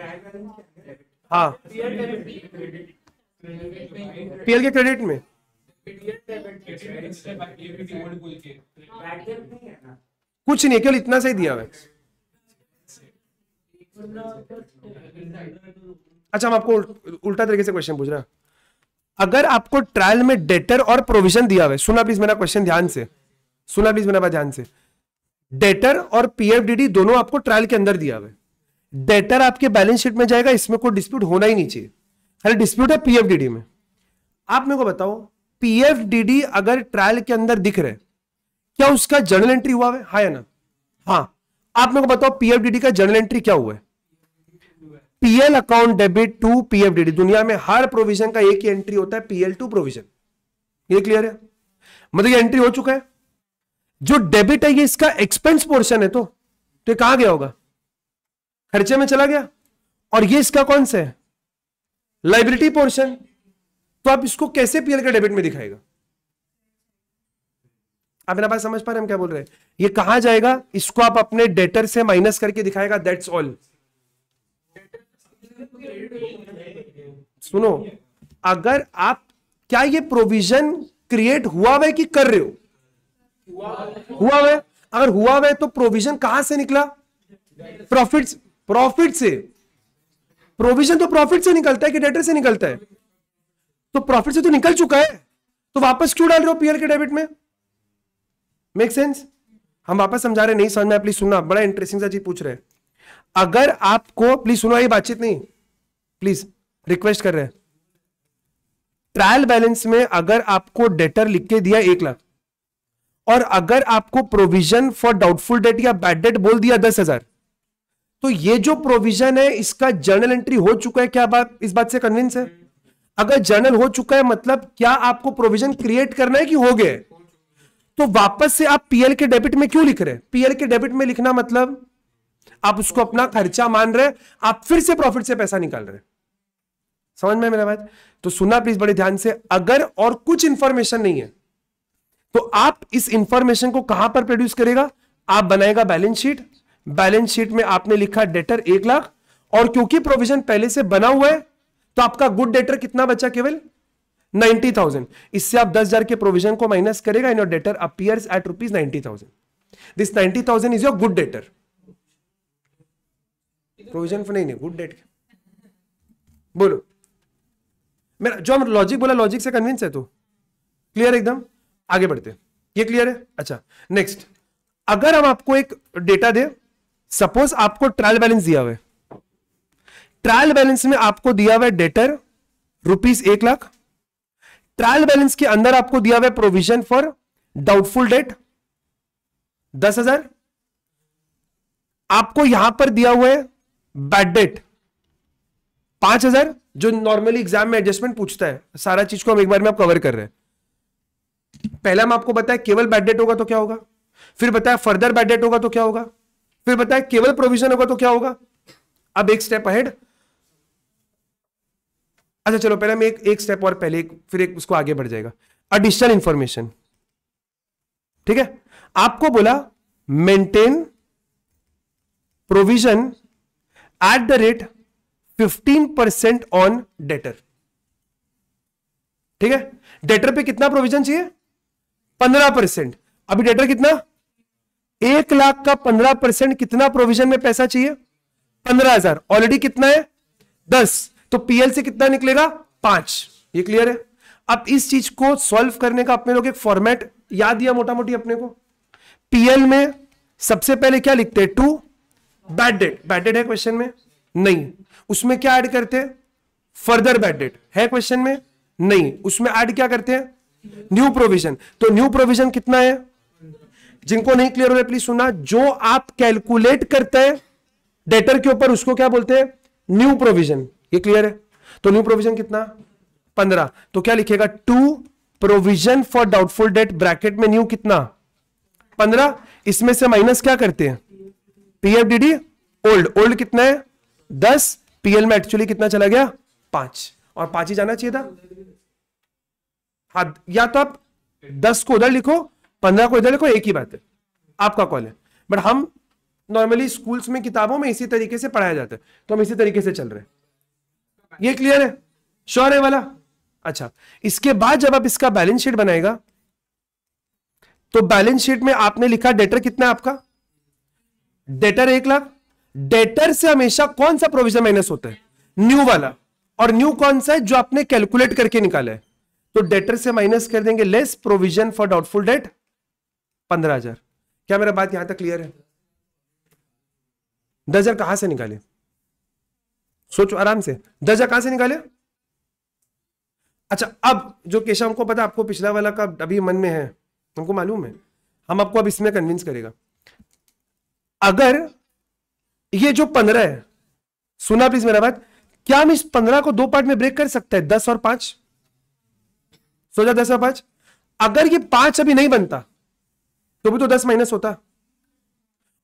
हाँ पीएल के क्रेडिट में कुछ नहीं केवल इतना सही दिया हुआ है अच्छा हम आपको उल्टा तरीके से क्वेश्चन पूछ रहा अगर आपको ट्रायल में डेटर और प्रोविजन दिया हुआ है सुना प्लीज मेरा क्वेश्चन ध्यान से सुना प्लीज मेरा बात ध्यान से डेटर और पीएफडीडी दोनों आपको ट्रायल के अंदर दिया हुआ है डेटर आपके बैलेंस शीट में जाएगा इसमें कोई डिस्प्यूट होना ही नहीं चाहिए खाली डिस्प्यूट है पीएफडीडी में आप मेरे को बताओ पीएफडीडी अगर ट्रायल के अंदर दिख रहे क्या उसका जर्नल एंट्री हुआ है हाँ या ना हाँ आप मेरे को बताओ पीएफडीडी का जर्नल एंट्री क्या हुआ है PL account debit to PFDD दुनिया में हर प्रोविजन का एक ही एंट्री होता है पीएल टू प्रोविजन ये क्लियर है मतलब ये एंट्री हो चुका है जो डेबिट है ये इसका एक्सपेंस पोर्शन है तो तो ये कहां गया होगा खर्चे में चला गया और ये इसका कौन सा है लाइबिलिटी पोर्शन तो आप इसको कैसे पीएल का डेबिट में दिखाएगा आप मेरा बात समझ पा रहे हम क्या बोल रहे हैं ये कहा जाएगा इसको आप अपने डेटर से माइनस करके दिखाएगा दैट्स ऑल सुनो अगर आप क्या ये प्रोविजन क्रिएट हुआ है कि कर रहे हो हुआ है अगर हुआ है तो प्रोविजन कहां से निकला प्रॉफिट प्रॉफिट से प्रोविजन तो प्रॉफिट से निकलता है कि डेटर से निकलता है तो प्रॉफिट से तो निकल चुका है तो वापस क्यों डाल रहे हो पीएल के डेबिट में मेक सेंस हम वापस समझा रहे नहीं समझ में प्लीज सुनना बड़ा इंटरेस्टिंग सा चीज पूछ रहे हैं अगर आपको प्लीज सुनो ये बातचीत नहीं प्लीज रिक्वेस्ट कर रहे हैं ट्रायल बैलेंस में अगर आपको डेटर लिख के दिया एक लाख और अगर आपको प्रोविजन फॉर डाउटफुल डेट या बैड डेट बोल दिया दस हजार तो ये जो प्रोविजन है इसका जर्नल एंट्री हो चुका है क्या बात इस बात से कन्विंस है अगर जर्नल हो चुका है मतलब क्या आपको प्रोविजन क्रिएट करना है कि हो गए तो वापस से आप पीएल के डेबिट में क्यों लिख रहे हैं पीएल के डेबिट में लिखना मतलब आप उसको अपना खर्चा मान रहे आप फिर से प्रॉफिट से पैसा निकाल रहे हैं समझ में मेरा बात तो सुना प्लीज बड़े ध्यान से अगर और कुछ इंफॉर्मेशन नहीं है तो आप इस इंफॉर्मेशन को कहां पर प्रोड्यूस करेगा आप बनाएगा बैलेंस शीट बैलेंस शीट में आपने लिखा डेटर एक लाख और क्योंकि प्रोविजन पहले से बना हुआ है तो आपका गुड डेटर कितना बचा केवल नाइनटी थाउजेंड इससे आप दस हजार के प्रोविजन को माइनस करेगा in your debtor appears at rupees ninety thousand this ninety thousand is your good debtor provision for नहीं गुड डेट बोलो मेरा जो हम लॉजिक बोला लॉजिक से कन्विंस है तो क्लियर एकदम आगे बढ़ते ये क्लियर है अच्छा नेक्स्ट अगर हम आपको एक डेटा दे सपोज आपको ट्रायल बैलेंस दिया हुआ है ट्रायल बैलेंस में आपको दिया हुआ है डेटर रुपीज एक लाख ट्रायल बैलेंस के अंदर आपको दिया हुआ है प्रोविजन फॉर डाउटफुल डेट दस हजार आपको यहां पर दिया हुआ है बैड डेट पांच हजार जो नॉर्मली एग्जाम में एडजस्टमेंट पूछता है सारा चीज को हम एक बार में आप कवर कर रहे हैं पहला हम आपको बताया केवल बैड डेट होगा तो क्या होगा फिर बताया फर्दर बैड डेट होगा तो क्या होगा फिर बताया केवल प्रोविजन होगा तो क्या होगा अब एक स्टेप अहेड अच्छा चलो पहले हम एक एक स्टेप और पहले एक, फिर एक उसको आगे बढ़ जाएगा एडिशनल इंफॉर्मेशन ठीक है आपको बोला maintain provision at the rate fifteen percent on debtor ठीक है डेटर पे कितना प्रोविजन चाहिए पंद्रह परसेंट अभी डेटर कितना एक लाख का पंद्रह परसेंट कितना प्रोविजन में पैसा चाहिए पंद्रह हजार ऑलरेडी कितना है दस तो पीएल से कितना निकलेगा पांच ये क्लियर है अब इस चीज को सॉल्व करने का अपने लोग एक फॉर्मेट याद दिया मोटा मोटी अपने को पीएल में सबसे पहले क्या लिखते हैं to bad debt bad debt है क्वेश्चन में नहीं उसमें क्या ऐड करते हैं फर्दर बैड डेट है क्वेश्चन में नहीं उसमें ऐड क्या करते हैं न्यू प्रोविजन तो न्यू प्रोविजन कितना है जिनको नहीं क्लियर हो रहा प्लीज सुना जो आप कैलकुलेट करते हैं डेटर के ऊपर उसको क्या बोलते हैं न्यू प्रोविजन ये क्लियर है तो न्यू प्रोविजन कितना पंद्रह तो क्या लिखेगा to provision for doubtful debt bracket में न्यू कितना पंद्रह इसमें से माइनस क्या करते हैं पीएफडीडी ओल्ड ओल्ड कितना है दस पीएल में एक्चुअली कितना चला गया पांच और पांच ही जाना चाहिए था हाँ या तो आप दस को उधर लिखो पंद्रह को इधर लिखो एक ही बात है आपका कॉल है बट हम नॉर्मली स्कूल्स में किताबों में इसी तरीके से पढ़ाया जाता है तो हम इसी तरीके से चल रहे हैं ये क्लियर है श्योर है वाला अच्छा इसके बाद जब आप इसका बैलेंस शीट बनाएगा तो बैलेंस शीट में आपने लिखा डेटर कितना है आपका डेटर एक लाख डेटर से हमेशा कौन सा प्रोविजन माइनस होता है न्यू वाला और न्यू कौन सा है जो आपने कैलकुलेट करके निकाला है तो डेटर से माइनस कर देंगे less provision for doubtful debt पंद्रह हजार क्या मेरा बात यहां तक क्लियर है दस हजार कहां से निकाले सोचो आराम से दस हजार कहां से निकाले अच्छा अब जो केशव हमको पता आपको पिछला वाला का अभी मन में है हमको मालूम है हम आपको अब इसमें कन्विंस करेगा अगर ये जो पंद्रह है सुना प्लीज मेरा बात क्या हम इस पंद्रह को दो पार्ट में ब्रेक कर सकते हैं दस और पांच सोचा दस और पांच अगर ये पांच अभी नहीं बनता तो भी तो दस माइनस होता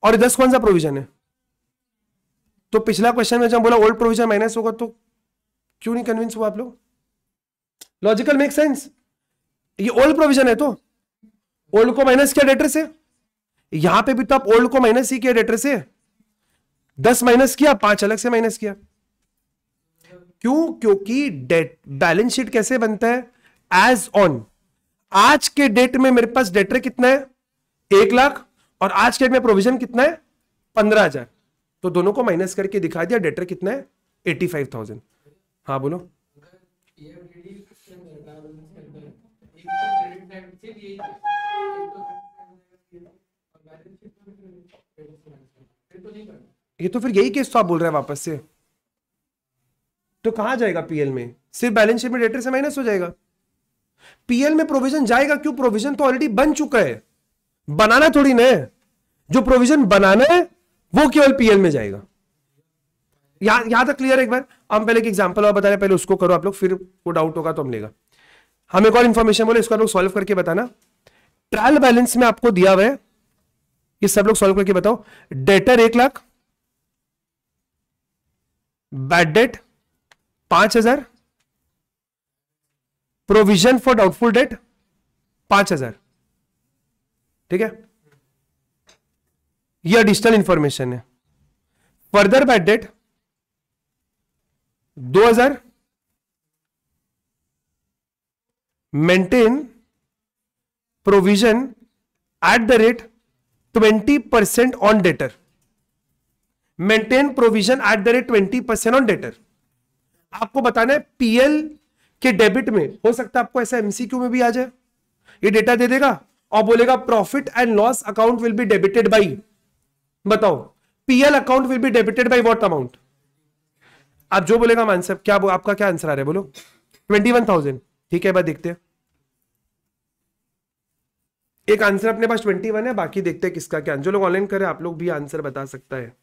और दस कौन सा प्रोविजन है तो पिछला क्वेश्चन में जब बोला ओल्ड प्रोविजन माइनस होगा तो क्यों नहीं कन्विंस हुआ आप लोग लॉजिकल मेक सेंस ये ओल्ड प्रोविजन है तो ओल्ड को माइनस किया डेटर से यहां पे भी तो आप ओल्ड को माइनस ही किया डेटर से दस माइनस किया पांच अलग से माइनस किया क्यों क्योंकि डेट बैलेंस शीट कैसे बनता है एज ऑन आज के डेट में मेरे पास डेटर कितना है एक लाख और आज के डेट में प्रोविजन कितना है पंद्रह हजार तो दोनों को माइनस करके दिखा दिया डेटर कितना है एटी फाइव थाउजेंड हाँ बोलो तो ये तो फिर यही केस तो आप बोल रहे हैं वापस से तो कहा जाएगा पीएल में सिर्फ बैलेंस शीट में डेटर से माइनस हो जाएगा पीएल में प्रोविजन जाएगा क्यों प्रोविजन तो ऑलरेडी बन चुका है बनाना थोड़ी ना जो प्रोविजन बनाना है वो केवल पीएल में जाएगा या, यहां तक क्लियर एक बार हम पहले एक एग्जाम्पल और बता रहे पहले उसको करो आप लोग फिर वो डाउट होगा तो हम लेगा हम एक और इन्फॉर्मेशन बोले इसको आप लोग सॉल्व करके बताना ट्रायल बैलेंस में आपको दिया हुआ है ये सब लोग सॉल्व करके बताओ डेटर एक लाख बैड डेट पांच हजार प्रोविजन फॉर डाउटफुल डेट पांच हजार ठीक है यह एडिशनल इंफॉर्मेशन है फर्दर बैड डेट दो हजार maintain provision at the rate twenty percent on debtor maintain provision at the rate twenty percent on debtor आपको बताना है पीएल के डेबिट में हो सकता है आपको ऐसा एमसीक्यू में भी आ जाए ये डेटा दे देगा और बोलेगा profit and loss account will be debited by बताओ PL account will be debited by what amount आप जो बोलेगा मानस क्या आपका क्या आंसर आ रहा है बोलो ट्वेंटी वन थाउजेंड ठीक है बात देखते हैं एक आंसर अपने पास ट्वेंटी वन है बाकी देखते हैं किसका क्या जो लोग ऑनलाइन करें आप लोग भी आंसर बता सकता है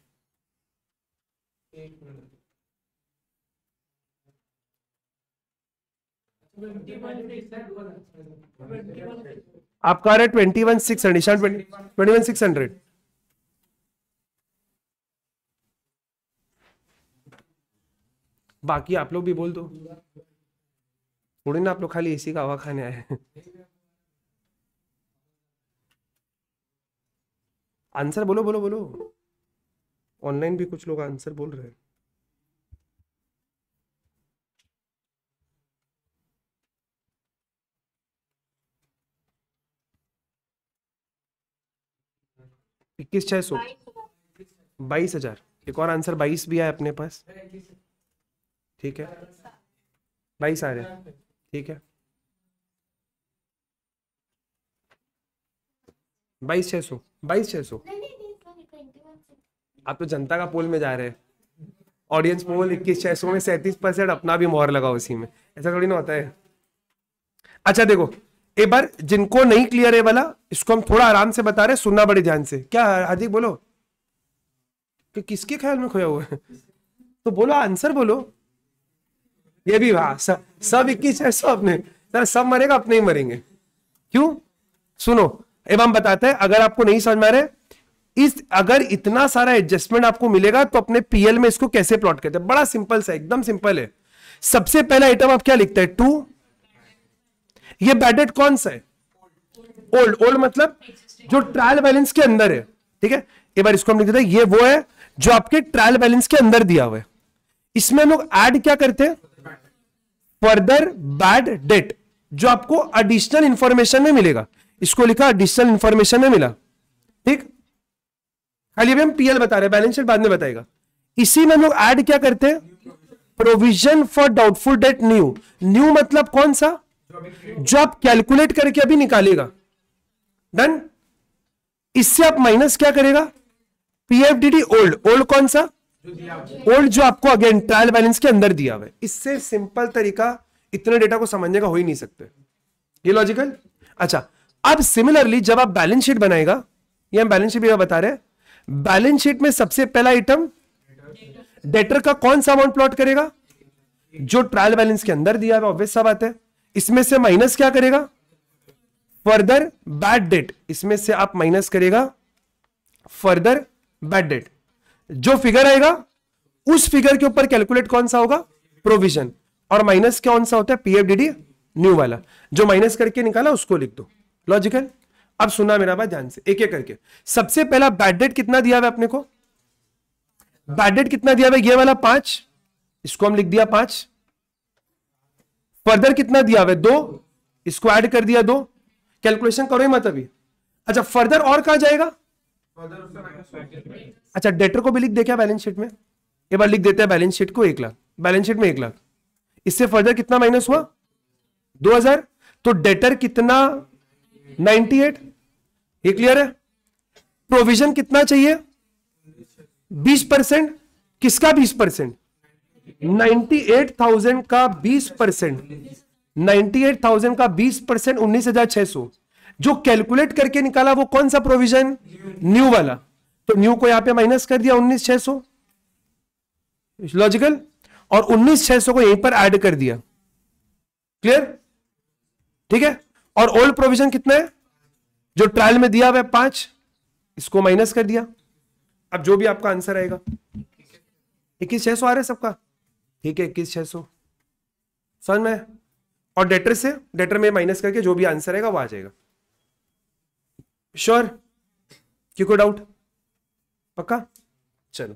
आप कह रहे ट्वेंटी वन सिक्स हंड्रेड निशान ट्वेंटी वन सिक्स हंड्रेड बाकी आप लोग भी बोल दो थोड़ी ना आप लोग खाली एसी का हवा खाने आए आंसर बोलो बोलो बोलो ऑनलाइन भी कुछ लोग आंसर बोल रहे हैं इक्कीस छह सौ बाईस हजार एक और आंसर बाईस भी है अपने पास ठीक है बाईस आ रहे ठीक है बाईस छह सौ बाईस छह सौ आप तो जनता का पोल में जा रहे हैं ऑडियंस पोल इक्कीस छह सौ में सैंतीस परसेंट अपना भी मोहर लगा उसी में ऐसा थोड़ी ना होता है अच्छा देखो एक बार जिनको नहीं क्लियर है वाला इसको हम थोड़ा आराम से बता रहे सुनना बड़े ध्यान से क्या हार्दिक बोलो कि किसके ख्याल में खोया हुआ है तो बोलो आंसर बोलो ये भी वहा सब इक्कीस छह सौ अपने सर सब मरेगा अपने ही मरेंगे क्यों सुनो एवं बताते हैं अगर आपको नहीं समझ में आ रहे इस अगर इतना सारा एडजस्टमेंट आपको मिलेगा तो अपने पीएल में इसको कैसे प्लॉट करते हैं बड़ा सिंपल सा एकदम सिंपल है सबसे पहला आइटम आप क्या लिखते हैं टू ये बैडेट कौन सा है ओल्ड ओल्ड मतलब जो ट्रायल बैलेंस के अंदर है ठीक है एक बार इसको हम लिख देते हैं ये वो है जो आपके ट्रायल बैलेंस के अंदर दिया हुआ है इसमें हम लोग एड क्या करते हैं फर्दर बैड डेट जो आपको एडिशनल इंफॉर्मेशन में मिलेगा इसको लिखा एडिशनल इंफॉर्मेशन में मिला ठीक खाली अभी हम पीएल बता रहे हैं बैलेंस शीट बाद में बताएगा इसी में हम लोग ऐड क्या करते हैं provision for doubtful debt new new मतलब कौन सा जो आप कैलकुलेट करके अभी निकालेगा डन इससे आप माइनस क्या करेगा पीएफडीडी ओल्ड ओल्ड कौन सा ओल्ड जो आपको अगेन ट्रायल बैलेंस के अंदर दिया हुआ है इससे सिंपल तरीका इतने डेटा को समझने का हो ही नहीं सकते ये लॉजिकल अच्छा अब सिमिलरली जब आप बैलेंस शीट बनाएगा ये हम बैलेंस शीट भी बता रहे हैं बैलेंस शीट में सबसे पहला आइटम डेटर का कौन सा अमाउंट प्लॉट करेगा जो ट्रायल बैलेंस के अंदर दिया है ऑब्वियस सा बात है इसमें से माइनस क्या करेगा फर्दर बैड डेट इसमें से आप माइनस करेगा फर्दर बैड डेट जो फिगर आएगा उस फिगर के ऊपर कैलकुलेट कौन सा होगा प्रोविजन और माइनस कौन सा होता है पीएफडीडी न्यू वाला जो माइनस करके निकाला उसको लिख दो लॉजिकल अब सुना मेरा बात ध्यान से एक एक करके सबसे पहला बैडेट कितना दिया हुआ अपने को बैडेट कितना दिया हुआ यह वाला पांच इसको हम लिख दिया पांच फर्दर कितना दिया हुआ दो इसको ऐड कर दिया दो कैलकुलेशन करो ही मत अभी अच्छा फर्दर और कहा जाएगा अच्छा डेटर को भी लिख दे क्या बैलेंस शीट में एक बार लिख देते हैं बैलेंस शीट को एक लाख बैलेंस शीट में एक लाख इससे फर्दर कितना माइनस हुआ दो हजार तो डेटर कितना नाइनटी एट ये क्लियर है प्रोविजन कितना चाहिए बीस परसेंट किसका बीस परसेंट नाइन्टी एट थाउजेंड का बीस परसेंट नाइन्टी एट थाउजेंड का बीस परसेंट उन्नीस हजार छह सौ जो कैलकुलेट करके निकाला वो कौन सा प्रोविजन न्यू वाला तो न्यू को यहां पे माइनस कर दिया उन्नीस छह सौ लॉजिकल और उन्नीस छह सौ को यहीं पर ऐड कर दिया क्लियर ठीक है और ओल्ड प्रोविजन कितना है जो ट्रायल में दिया हुआ पांच इसको माइनस कर दिया अब जो भी आपका आंसर आएगा इक्कीस छह सौ आ रहा है सबका ठीक है इक्कीस छह सौ समझ में और डेटर से डेटर में माइनस करके जो भी आंसर आएगा वो आ जाएगा श्योर क्यों कोई डाउट पक्का चलो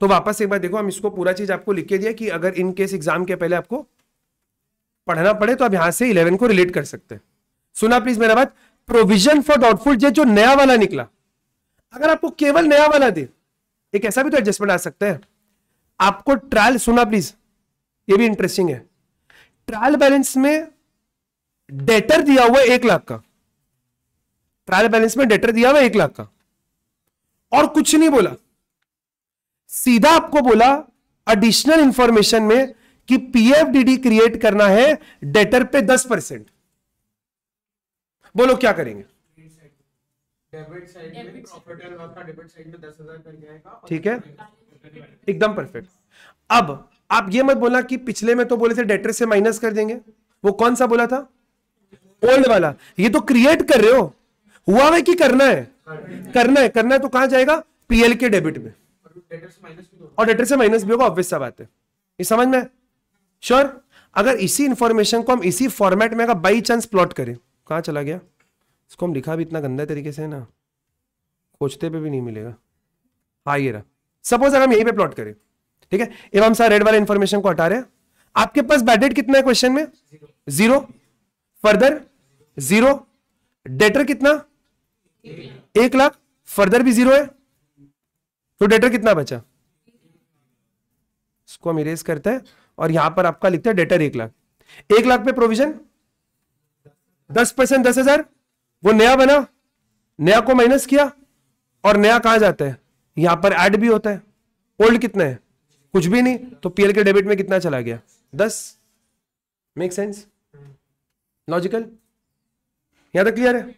तो वापस एक बार देखो हम इसको पूरा चीज आपको लिख के दिया कि अगर इन केस एग्जाम के पहले आपको पढ़ना पड़े तो आप यहां से इलेवन को रिलेट कर सकते हैं सुना प्लीज मेरा बात प्रोविजन फॉर डाउटफुल जो नया वाला निकला अगर आपको केवल नया वाला दे एक ऐसा भी तो एडजस्टमेंट आ सकता है आपको ट्रायल सुना प्लीज ये भी इंटरेस्टिंग है ट्रायल बैलेंस में डेटर दिया हुआ एक लाख का ट्रायल बैलेंस में डेटर दिया हुआ एक लाख का और कुछ नहीं बोला सीधा आपको बोला एडिशनल इंफॉर्मेशन में कि पीएफडीडी क्रिएट करना है डेटर पे दस परसेंट बोलो क्या करेंगे ठीक है एकदम परफेक्ट अब आप ये मत बोला कि पिछले में तो बोले थे डेटर से माइनस कर देंगे वो कौन सा बोला था ओल्ड वाला ये तो क्रिएट कर रहे हो हुआ है कि करना है हाँ करना है करना है तो कहां जाएगा पीएल के डेबिट में और डेटर से माइनस भी होगा ऑब्वियस सा बात है ये समझ में श्योर sure, अगर इसी इंफॉर्मेशन को हम इसी फॉर्मेट में अगर बाई चांस प्लॉट करें कहाँ चला गया इसको हम लिखा भी इतना गंदा तरीके से है ना खोजते पे भी नहीं मिलेगा हाँ ये रहा सपोज अगर हम यहीं पे प्लॉट करें ठीक है हम सर रेड वाले इंफॉर्मेशन को हटा रहे हैं आपके पास बैडेट कितना है क्वेश्चन में जीरो फर्दर जीरो डेटर कितना एक लाख फर्दर भी जीरो है तो डेटर कितना बचा इसको हम इरेज करते हैं और यहां पर आपका लिखते हैं डेटर एक लाख एक लाख पे प्रोविजन दस परसेंट दस हजार वो नया बना नया को माइनस किया और नया कहा जाता है यहां पर ऐड भी होता है ओल्ड कितना है कुछ भी नहीं तो पीएल के डेबिट में कितना चला गया दस मेक सेंस लॉजिकल यहां तक क्लियर है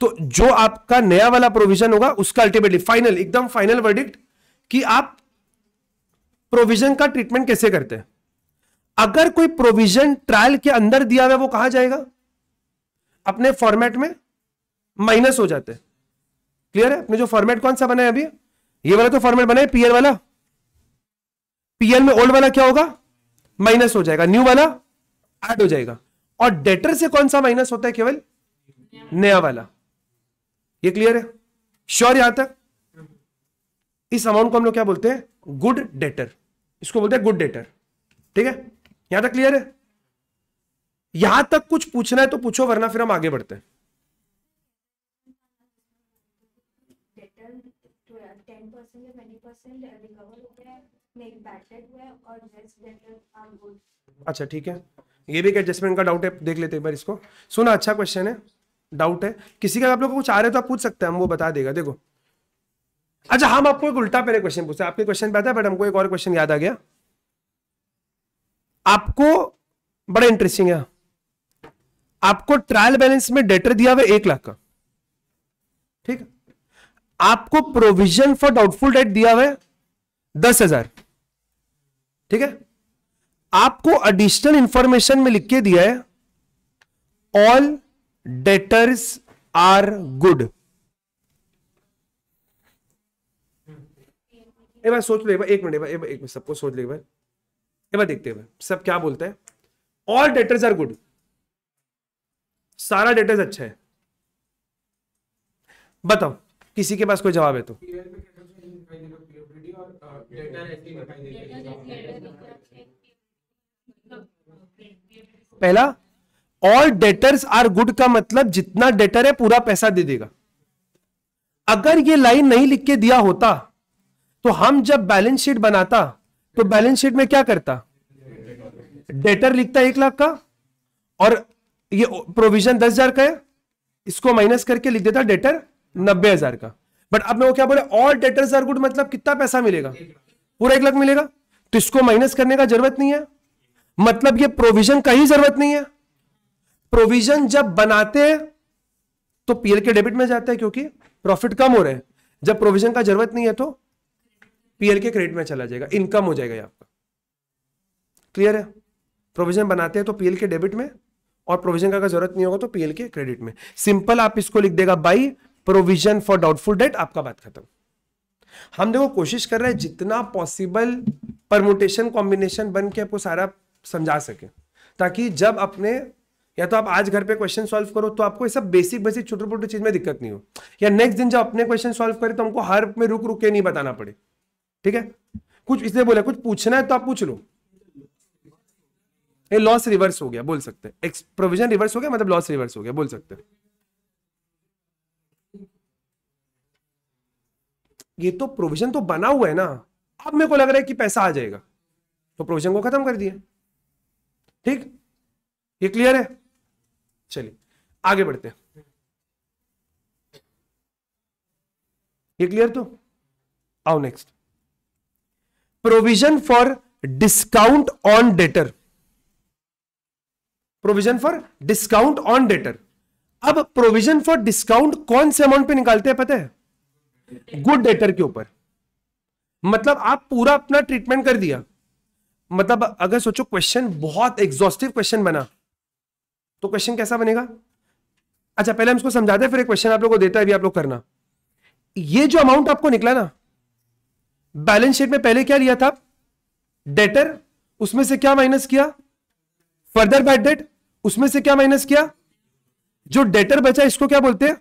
तो जो आपका नया वाला प्रोविजन होगा उसका अल्टीमेटली फाइनल एकदम फाइनल वर्डिक्ट कि आप प्रोविजन का ट्रीटमेंट कैसे करते हैं अगर कोई प्रोविजन ट्रायल के अंदर दिया हुआ वो कहा जाएगा अपने फॉर्मेट में माइनस हो जाते हैं क्लियर है अपने जो फॉर्मेट कौन सा बनाया अभी ये वाला तो फॉर्मेट बनाया पीएल वाला पीएल में ओल्ड वाला क्या होगा माइनस हो जाएगा न्यू वाला एड हो जाएगा और डेटर से कौन सा माइनस होता है केवल नया वाला ये क्लियर है श्योर यहां तक इस अमाउंट को हम लोग क्या बोलते हैं गुड डेटर इसको बोलते हैं गुड डेटर ठीक है यहां तक क्लियर है यहां तक कुछ पूछना है तो पूछो वरना फिर हम आगे बढ़ते हैं अच्छा ठीक है ये भी एक एडजस्टमेंट का डाउट है देख लेते हैं एक बार इसको सुना अच्छा क्वेश्चन है डाउट है किसी का आप लोग को कुछ आ रहे तो आप पूछ सकते हैं हम वो बता देगा देखो अच्छा हम आपको एक उल्टा पहले क्वेश्चन पूछते हैं आपके क्वेश्चन पे आता है बट हमको एक और क्वेश्चन याद आ गया आपको बड़ा इंटरेस्टिंग है आपको ट्रायल बैलेंस में डेटर दिया हुआ एक लाख का ठीक आपको प्रोविजन फॉर डाउटफुल डेट दिया हुआ दस हजार ठीक है आपको एडिशनल इंफॉर्मेशन में लिख के दिया है ऑल डेटर्स आर गुड एक बार सोच लो एक बार एक मिनट एक मिनट सबको सोच लो एक बार एक बार देखते हैं सब क्या बोलते हैं ऑल डेटर्स आर गुड सारा डेटर्स अच्छा है बताओ किसी के पास कोई जवाब है तो पहला ऑल डेटर्स आर गुड का मतलब जितना डेटर है पूरा पैसा दे देगा अगर ये लाइन नहीं लिख के दिया होता तो हम जब बैलेंस शीट बनाता तो बैलेंस शीट में क्या करता डेटर लिखता एक लाख का और ये प्रोविजन दस हजार का है इसको माइनस करके लिख देता डेटर नब्बे हजार का बट अब मैं वो क्या बोले ऑल डेटर्स आर गुड मतलब कितना पैसा मिलेगा पूरा एक लाख मिलेगा तो इसको माइनस करने का जरूरत नहीं है मतलब ये प्रोविजन का ही जरूरत नहीं है प्रोविजन जब बनाते हैं तो पीएल के डेबिट में जाता है क्योंकि प्रॉफिट कम हो रहे हैं जब प्रोविजन का जरूरत नहीं है तो पीएल के क्रेडिट में चला जाएगा इनकम हो जाएगा आपका क्लियर है प्रोविजन बनाते हैं तो पीएल के डेबिट में और प्रोविजन का जरूरत नहीं होगा तो पीएल के क्रेडिट में सिंपल आप इसको लिख देगा by provision for doubtful debt आपका बात खत्म हम देखो कोशिश कर रहे हैं जितना पॉसिबल परमोटेशन कॉम्बिनेशन बन के आपको सारा समझा सके ताकि जब अपने या तो आप आज घर पे क्वेश्चन सॉल्व करो तो आपको ये सब बेसिक बेसिक छोटे छोटे चीज में दिक्कत नहीं हो या नेक्स्ट दिन जब अपने क्वेश्चन सॉल्व करें तो हमको हर में रुक रुक के नहीं बताना पड़े ठीक है कुछ इसलिए बोला कुछ पूछना है तो आप पूछ लो ये लॉस रिवर्स हो गया बोल सकते हैं प्रोविजन रिवर्स हो गया मतलब लॉस रिवर्स हो गया बोल सकते हैं ये तो प्रोविजन तो बना हुआ है ना अब मेरे को लग रहा है कि पैसा आ जाएगा तो प्रोविजन को खत्म कर दिया ठीक ये क्लियर है चलिए आगे बढ़ते हैं ये क्लियर तो आओ next provision for discount on debtor provision for discount on debtor अब प्रोविजन फॉर डिस्काउंट कौन से अमाउंट पे निकालते हैं पता है गुड डेटर के ऊपर मतलब आप पूरा अपना ट्रीटमेंट कर दिया मतलब अगर सोचो क्वेश्चन बहुत एग्जॉस्टिव क्वेश्चन बना तो क्वेश्चन कैसा बनेगा अच्छा पहले हम इसको समझाते हैं फिर एक क्वेश्चन आप लोग को देता है भी आप लोग करना ये जो अमाउंट आपको निकला ना बैलेंस शीट में पहले क्या लिया था डेटर उसमें से क्या माइनस किया फर्दर बैड डेट उसमें से क्या माइनस किया जो डेटर बचा इसको क्या बोलते हैं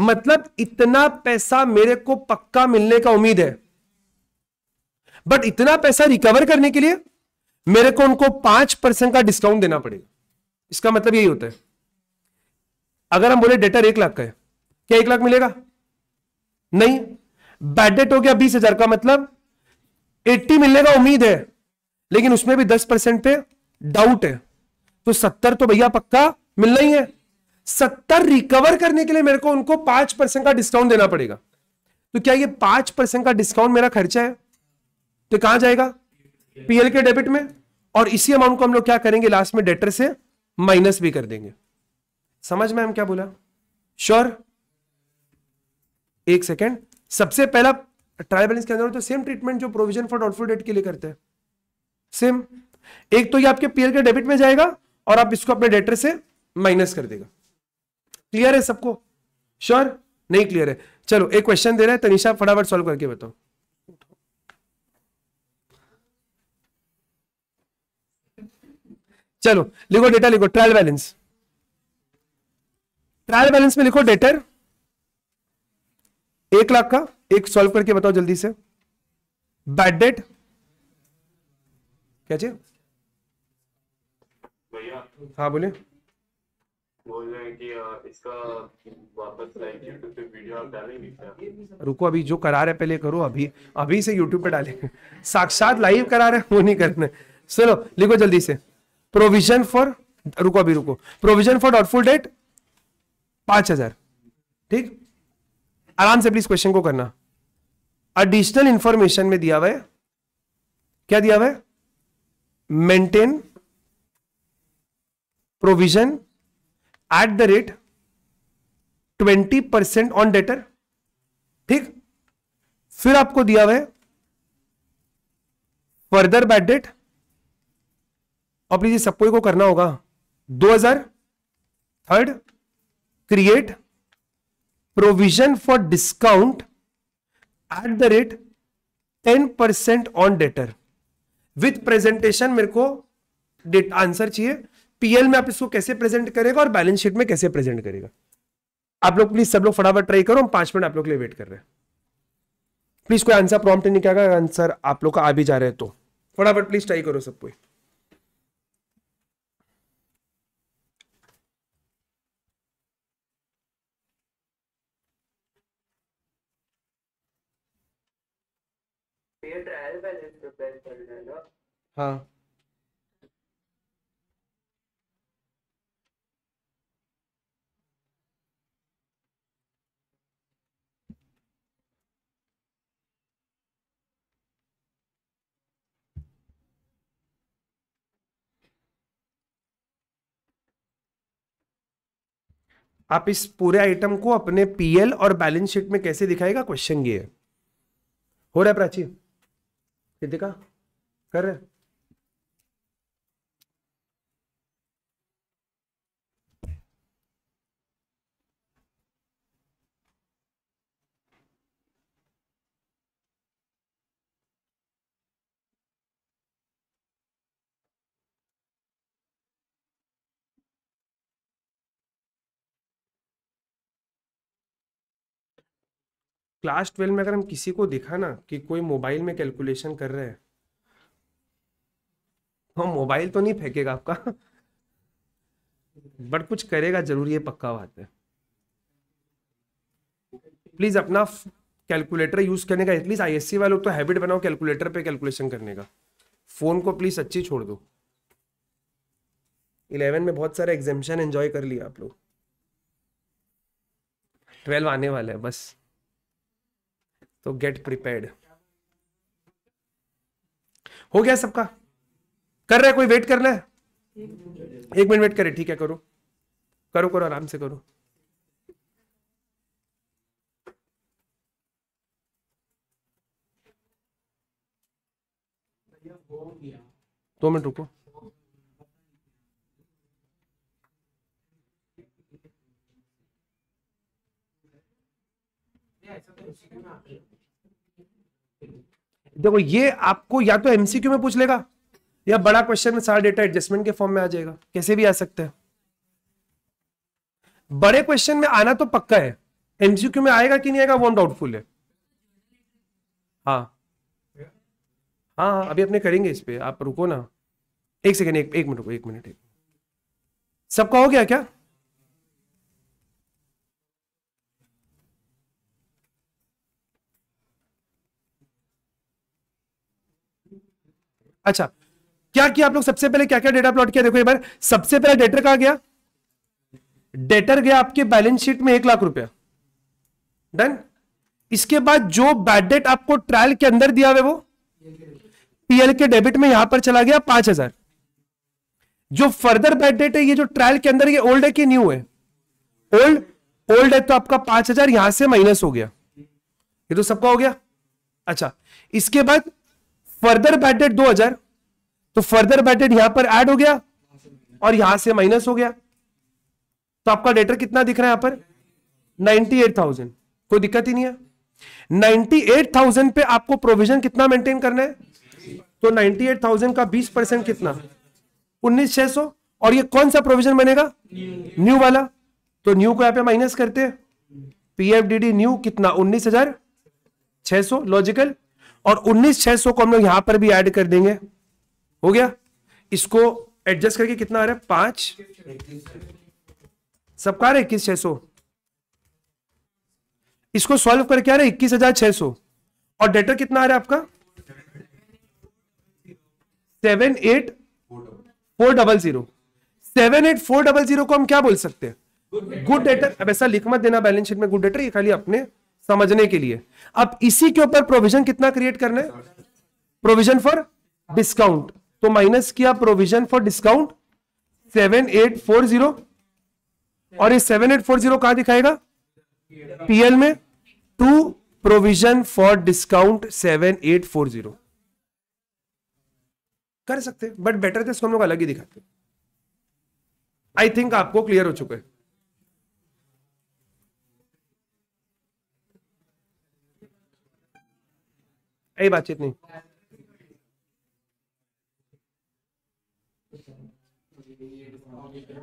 मतलब इतना पैसा मेरे को पक्का मिलने का उम्मीद है बट इतना पैसा रिकवर करने के लिए मेरे को उनको पांच परसेंट का डिस्काउंट देना पड़ेगा इसका मतलब यही होता है अगर हम बोले डेटर एक लाख का है क्या एक लाख मिलेगा नहीं बैड डेट हो गया बीस हजार का मतलब एट्टी मिलने का उम्मीद है लेकिन उसमें भी दस परसेंट पे डाउट है तो सत्तर तो भैया पक्का मिलना ही है सत्तर रिकवर करने के लिए मेरे को उनको पांच परसेंट का डिस्काउंट देना पड़ेगा तो क्या ये पांच परसेंट का डिस्काउंट मेरा खर्चा है तो कहां जाएगा पीएल के डेबिट में और इसी अमाउंट को हम लोग क्या करेंगे लास्ट में डेटर से माइनस भी कर देंगे समझ में हम क्या बोला श्योर एक सेकेंड सबसे पहला ट्रायल बैलेंस के अंदर तो सेम ट्रीटमेंट जो प्रोविजन फॉर डॉटफुल डेट के लिए करते हैं सेम एक तो ये आपके पीएल के डेबिट में जाएगा और आप इसको अपने डेटर से माइनस कर देगा क्लियर है सबको श्योर नहीं क्लियर है चलो एक क्वेश्चन दे रहे हैं तनिषा फटाफट सॉल्व करके बताओ चलो लिखो डेटा लिखो ट्रायल बैलेंस ट्रायल बैलेंस में लिखो डेटर एक लाख का एक सॉल्व करके बताओ जल्दी से बैड डेट क्या चाहिए हाँ बोले बोल रहे कि इसका वापस वीडियो रुको अभी जो करा रहे पहले करो अभी अभी से यूट्यूब पे डालेंगे साक्षात लाइव करा रहे वो नहीं करना चलो लिखो जल्दी से प्रोविजन फॉर रुको अभी रुको प्रोविजन फॉर डॉटफुल डेट पांच हजार ठीक आराम से प्लीज क्वेश्चन को करना एडिशनल इंफॉर्मेशन में दिया हुआ है क्या दिया हुआ है maintain provision at the rate twenty percent on debtor ठीक फिर आपको दिया हुआ है फर्दर बैड डेट और प्लीज सबको को करना होगा 2000 third create provision for discount at the rate 10 percent on debtor with presentation मेरे को आंसर चाहिए पीएल में आप इसको कैसे प्रेजेंट करेगा और बैलेंस शीट में कैसे प्रेजेंट करेगा आप लोग प्लीज सब लोग फटाफट ट्राई करो हम पांच मिनट आप लोग के लिए वेट कर रहे हैं प्लीज कोई आंसर प्रॉम्प्ट नहीं क्या आंसर आप लोग का आ भी जा रहे हैं तो फटाफट प्लीज ट्राई करो सब कोई हाँ आप इस पूरे आइटम को अपने पीएल और बैलेंस शीट में कैसे दिखाएगा क्वेश्चन ये है हो रहा है प्राची कृतिका कर रहे क्लास ट्वेल्व में अगर हम किसी को दिखा ना कि कोई मोबाइल में कैलकुलेशन कर रहे हैं हम तो मोबाइल तो नहीं फेंकेगा आपका बट कुछ करेगा जरूर ये पक्का बात है प्लीज अपना कैलकुलेटर यूज करने का एटलीस्ट आईएससी वाले तो हैबिट बनाओ कैलकुलेटर पे कैलकुलेशन करने का फोन को प्लीज अच्छी छोड़ दो इलेवन में बहुत सारे एग्जामेशन एंजॉय कर लिया आप लोग ट्वेल्व आने वाला है बस तो गेट प्रिपेयर्ड हो गया सबका कर रहा है कोई वेट करना है एक मिनट वेट करे ठीक है करो करो करो आराम से करो दो मिनट रुको चिकन आते हैं देखो ये आपको या तो एमसीक्यू में पूछ लेगा या बड़ा क्वेश्चन में सारा डेटा एडजस्टमेंट के फॉर्म में आ जाएगा कैसे भी आ सकते हैं बड़े क्वेश्चन में आना तो पक्का है एमसीक्यू में आएगा कि नहीं आएगा वो डाउटफुल है हाँ हाँ हाँ अभी अपने करेंगे इस पर आप रुको ना एक सेकेंड एक, एक मिनट रुको एक मिनट एक सबका हो गया क्या अच्छा क्या किया आप लोग सबसे पहले क्या क्या डेटा प्लॉट किया देखो एक बार सबसे पहले डेटर कहा गया डेटर गया आपके बैलेंस शीट में एक लाख रुपया डन इसके बाद जो बैड डेट आपको ट्रायल के अंदर दिया हुआ वो पीएल के डेबिट में यहां पर चला गया पांच हजार जो फर्दर बैड डेट है ये जो ट्रायल के अंदर ये ओल्ड है कि न्यू है ओल्ड ओल्ड है तो आपका पांच हजार यहां से माइनस हो गया ये तो सबका हो गया अच्छा इसके बाद फर्दर बैटेड 2000 तो फर्दर बैटेड यहां पर ऐड हो गया और यहां से माइनस हो गया तो आपका डेटर कितना दिख रहा है यहां पर 98,000 कोई दिक्कत ही नहीं है 98,000 पे आपको प्रोविजन कितना मेंटेन करना है तो 98,000 का 20 परसेंट कितना उन्नीस छह सौ और ये कौन सा प्रोविजन बनेगा न्यू वाला तो न्यू को यहां पर माइनस करते पीएफडीडी न्यू कितना उन्नीस हजार छह सौ लॉजिकल और उन्नीस छह सौ को हम लोग यहां पर भी ऐड कर देंगे हो गया इसको एडजस्ट करके कितना आ रहा है पांच सबका आ रहा है इक्कीस सौ इसको सॉल्व करके आ रहा है इक्कीस हजार छह सौ और डेटर कितना आ रहा है आपका seven eight four double zero seven eight four double zero को हम क्या बोल सकते हैं गुड डेटर अब ऐसा लिख मत देना बैलेंस शीट में गुड डेटर ये खाली अपने समझने के लिए अब इसी के ऊपर प्रोविजन कितना क्रिएट करना है प्रोविजन फॉर डिस्काउंट तो माइनस किया provision for discount seven eight four zero और ये सेवन एट फोर जीरो कहां दिखाएगा पीएल में to provision for discount seven eight four zero कर सकते बट बेटर थे इसको हम लोग अलग ही दिखाते आई थिंक आपको क्लियर हो चुका है यही बातचीत नहीं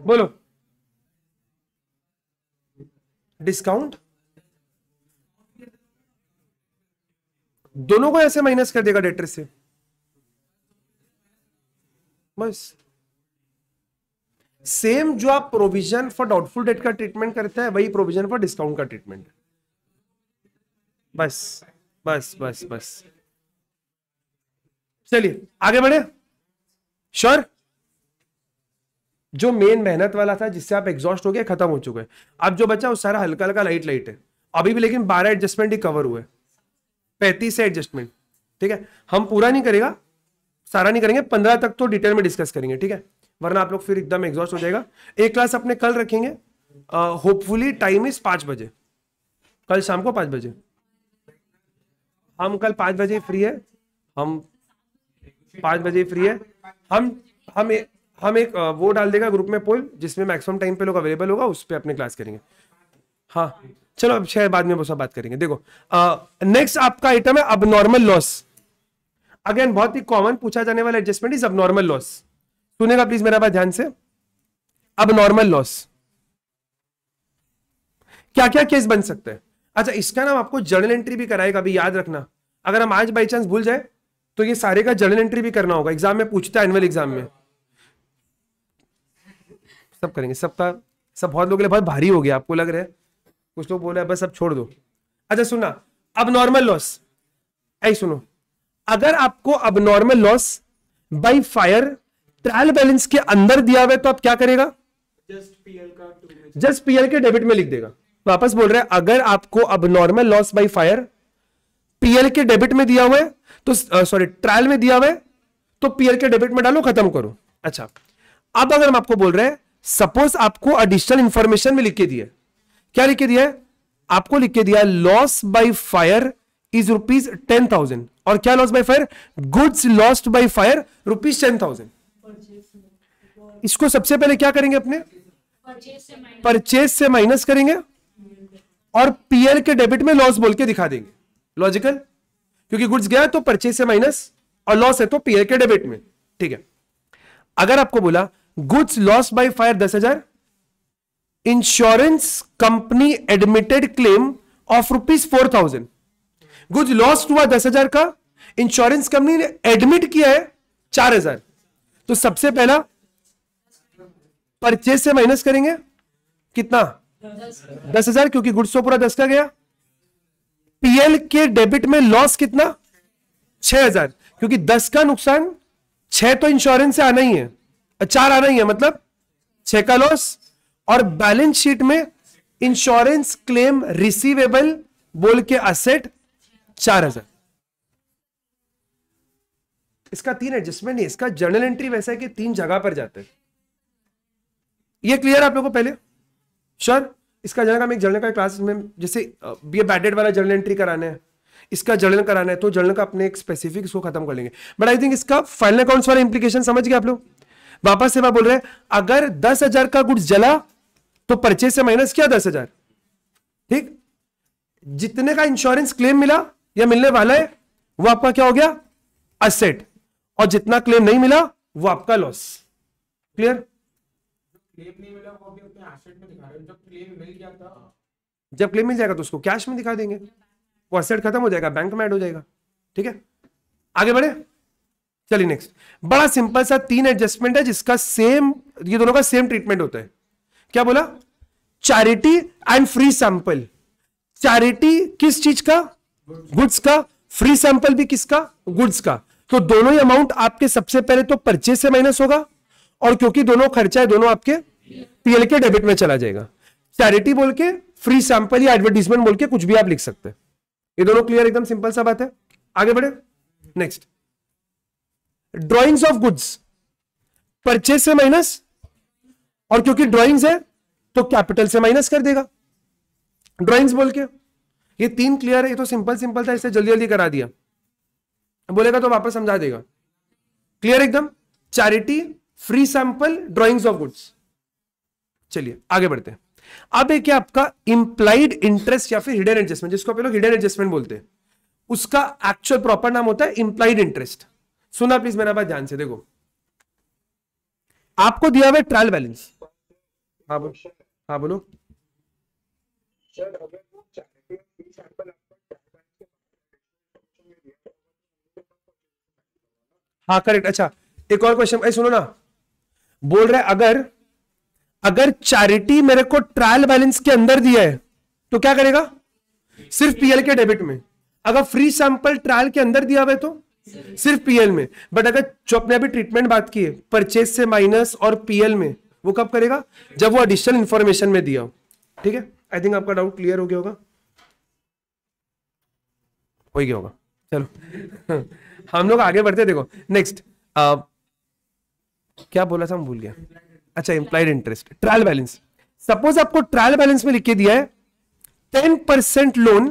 बोलो डिस्काउंट दोनों को ऐसे माइनस कर देगा डेटर से बस सेम जो आप प्रोविजन फॉर डाउटफुल डेट का ट्रीटमेंट करते हैं वही प्रोविजन फॉर डिस्काउंट का ट्रीटमेंट बस बस बस बस चलिए आगे बढ़े श्योर जो मेन मेहनत वाला था जिससे आप एग्जॉस्ट हो गए खत्म हो चुके अब जो बचा वो सारा हल्का हल्का लाइट लाइट है अभी भी लेकिन बारह एडजस्टमेंट ही कवर हुए पैंतीस है एडजस्टमेंट ठीक है हम पूरा नहीं करेगा सारा नहीं करेंगे पंद्रह तक तो डिटेल में डिस्कस करेंगे ठीक है वरना आप लोग फिर एकदम एग्जॉस्ट हो जाएगा एक क्लास अपने कल रखेंगे होपफुली टाइम इज पांच बजे कल शाम को पांच बजे हम कल पांच बजे फ्री है हम पांच बजे फ्री है हम हम ए, हम एक वो डाल देगा ग्रुप में पोल जिसमें मैक्सिमम टाइम पे लोग अवेलेबल होगा उस पर अपने क्लास करेंगे हाँ चलो अब शायद बाद में वो सब बात करेंगे देखो नेक्स्ट आपका आइटम है अब नॉर्मल लॉस अगेन बहुत ही कॉमन पूछा जाने वाला एडजस्टमेंट इज अब नॉर्मल लॉस सुनेगा प्लीज मेरा बात ध्यान से अब नॉर्मल लॉस क्या क्या केस बन सकते हैं अच्छा इसका नाम आपको जर्नल एंट्री भी कराएगा अभी याद रखना अगर हम आज बाई चांस भूल जाए तो ये सारे का जर्नल एंट्री भी करना होगा एग्जाम में पूछता है एनुअल एग्जाम में सब करेंगे सबका सब बहुत लोगों के लिए बहुत भारी हो गया आपको लग रहा है कुछ लोग बोल रहे हैं बस अब छोड़ दो अच्छा सुना अब नॉर्मल लॉस ऐ सुनो अगर आपको अब normal loss by fire trial balance के अंदर दिया हुआ तो आप क्या करेगा जस्ट पीएल के डेबिट में लिख देगा वापस बोल रहे हैं अगर आपको अब normal loss by fire PL के डेबिट में दिया हुआ है तो सॉरी ट्रायल में दिया हुआ तो पीएल के डेबिट में डालो खत्म करो अच्छा अब अगर हम आपको बोल रहे हैं सपोज आपको एडिशनल इंफॉर्मेशन में लिख के दिए क्या लिख के दिया है आपको लिख के दिया loss by fire is rupees ten thousand और क्या loss by fire goods lost by fire rupees ten thousand इसको सबसे पहले क्या करेंगे अपने परचेज से माइनस करेंगे और पीएल के डेबिट में लॉस बोल के दिखा देंगे लॉजिकल क्योंकि गुड्स गया तो परचेज से माइनस और लॉस है तो पीएल के डेबिट में ठीक है अगर आपको बोला गुड्स लॉस बाय फायर दस हजार insurance company admitted claim of rupees four thousand goods loss हुआ दस हजार का इंश्योरेंस कंपनी ने एडमिट किया है चार हजार तो सबसे पहला परचेज से माइनस करेंगे कितना दस हजार क्योंकि गुड्स तो पूरा दस का गया पीएल के डेबिट में लॉस कितना छह हजार क्योंकि दस का नुकसान छह तो इंश्योरेंस से आना ही है चार आना ही है मतलब छ का लॉस और बैलेंस शीट में इंश्योरेंस क्लेम रिसीवेबल बोल के असेट चार हजार इसका तीन एडजस्टमेंट नहीं इसका जर्नल एंट्री वैसा है कि तीन जगह पर जाते हैं ये क्लियर आप लोगों को पहले श्योर sure? इसका जर्नल का एक जर्नल का क्लास में जैसे बी ए बैडेड वाला जर्नल एंट्री कराना है इसका जर्नल कराना है तो जर्नल का अपने एक स्पेसिफिक इसको खत्म कर लेंगे बट आई थिंक इसका फाइनल अकाउंट्स वाला इंप्लीकेशन समझ गए आप लोग वापस से मैं बोल रहे हैं अगर दस हजार का गुड्स जला तो परचेज से माइनस किया दस हजार ठीक जितने का इंश्योरेंस क्लेम मिला या मिलने वाला है वो आपका क्या हो गया असेट और जितना क्लेम नहीं मिला वो आपका लॉस क्लियर जब क्लेम हाँ। मिल जाएगा तो उसको कैश में दिखा देंगे वो एसेट खत्म हो जाएगा बैंक में एड हो जाएगा ठीक है आगे बढ़े चलिए नेक्स्ट बड़ा सिंपल सा तीन एडजस्टमेंट है जिसका सेम ये दोनों का सेम ट्रीटमेंट होता है क्या बोला charity and free sample charity किस चीज का गुड्स का फ्री सैंपल भी किसका गुड्स का तो दोनों ही अमाउंट आपके सबसे पहले तो परचेज से माइनस होगा और क्योंकि दोनों खर्चा है दोनों आपके पीएल के डेबिट में चला जाएगा चैरिटी बोल के फ्री सैंपल या एडवर्टीजमेंट बोल के कुछ भी आप लिख सकते हैं ये दोनों क्लियर एकदम सिंपल सा बात है आगे बढ़े next drawings of goods purchase से माइनस और क्योंकि ड्रॉइंग्स है तो कैपिटल से माइनस कर देगा ड्रॉइंग्स बोल के ये तीन क्लियर है ये तो सिंपल सिंपल था इसे जल्दी जल्दी करा दिया बोलेगा तो वापस समझा देगा क्लियर एकदम charity free sample drawings of goods चलिए आगे बढ़ते हैं अब एक आपका इंप्लाइड इंटरेस्ट या फिर हिडन एडजस्टमेंट जिसको आप लोग हिडन एडजस्टमेंट बोलते हैं उसका एक्चुअल प्रॉपर नाम होता है इंप्लाइड इंटरेस्ट सुना प्लीज मेरा बात ध्यान से देखो आपको दिया हुआ ट्रायल बैलेंस हाँ बोलो हाँ बोलो हाँ करेक्ट अच्छा एक और क्वेश्चन सुनो ना बोल रहे अगर अगर चैरिटी मेरे को ट्रायल बैलेंस के अंदर दिया है तो क्या करेगा सिर्फ पीएल के डेबिट में अगर फ्री सैंपल ट्रायल के अंदर दिया हुआ तो सिर्फ पीएल में बट अगर जो अपने अभी ट्रीटमेंट बात की है परचेज से माइनस और पीएल में वो कब करेगा जब वो एडिशनल इंफॉर्मेशन में दिया हो ठीक है आई थिंक आपका डाउट क्लियर हो गया होगा हो गया होगा चलो हम लोग आगे बढ़ते देखो नेक्स्ट क्या बोला था हम भूल गया अच्छा implied interest trial balance suppose आपको ट्रायल बैलेंस में लिख के दिया है ten percent loan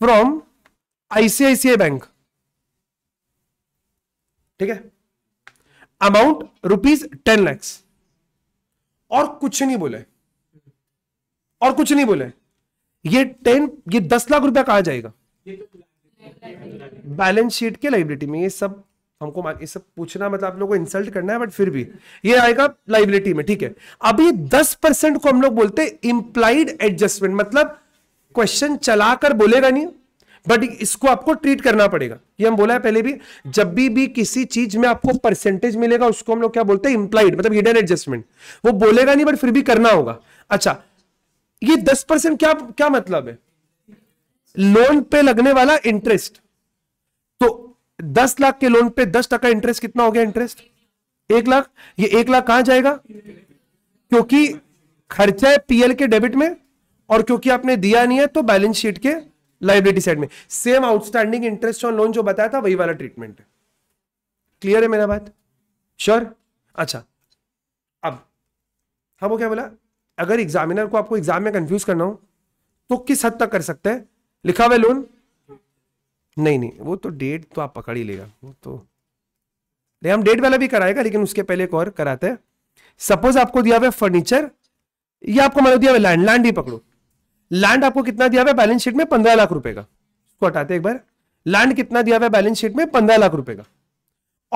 from ICICI bank ठीक है अमाउंट रुपीज टेन लैक्स और कुछ नहीं बोले और कुछ नहीं बोले ये टेन ये दस लाख रुपया कहा जाएगा बैलेंस शीट के लाइब्रेटी में ये सब हमको मान इससे पूछना मतलब आप लोगों को इंसल्ट करना है बट फिर भी ये आएगा लाइबिलिटी में ठीक है अब ये दस परसेंट को हम लोग बोलते हैं इंप्लाइड एडजस्टमेंट मतलब क्वेश्चन चलाकर बोलेगा नहीं बट इसको आपको ट्रीट करना पड़ेगा ये हम बोला है पहले भी जब भी भी किसी चीज में आपको परसेंटेज मिलेगा उसको हम लोग क्या बोलते हैं इंप्लाइड मतलब हिडन एडजस्टमेंट वो बोलेगा नहीं बट फिर भी करना होगा अच्छा ये दस परसेंट क्या क्या मतलब है लोन पे लगने वाला इंटरेस्ट दस लाख के लोन पे दस टका इंटरेस्ट कितना हो गया इंटरेस्ट एक लाख ये एक लाख कहां जाएगा क्योंकि खर्चा है पीएल के डेबिट में और क्योंकि आपने दिया नहीं है तो बैलेंस शीट के लाइबिलिटी साइड में same outstanding interest on loan जो बताया था वही वाला ट्रीटमेंट है क्लियर है मेरा बात श्योर अच्छा अब हाँ वो क्या बोला अगर एग्जामिनर को आपको एग्जाम में कंफ्यूज करना हो तो किस हद तक कर सकते हैं लिखा हुआ लोन नहीं नहीं वो तो डेट तो आप पकड़ ही लेगा वो तो नहीं हम डेट वाला भी कराएगा लेकिन उसके पहले एक और कराते हैं सपोज आपको दिया हुआ फर्नीचर या आपको मैंने दिया हुआ लैंड लैंड ही पकड़ो लैंड आपको कितना दिया हुआ बैलेंस शीट में पंद्रह लाख रुपए का उसको हटाते एक बार लैंड कितना दिया हुआ बैलेंस शीट में पंद्रह लाख रुपए का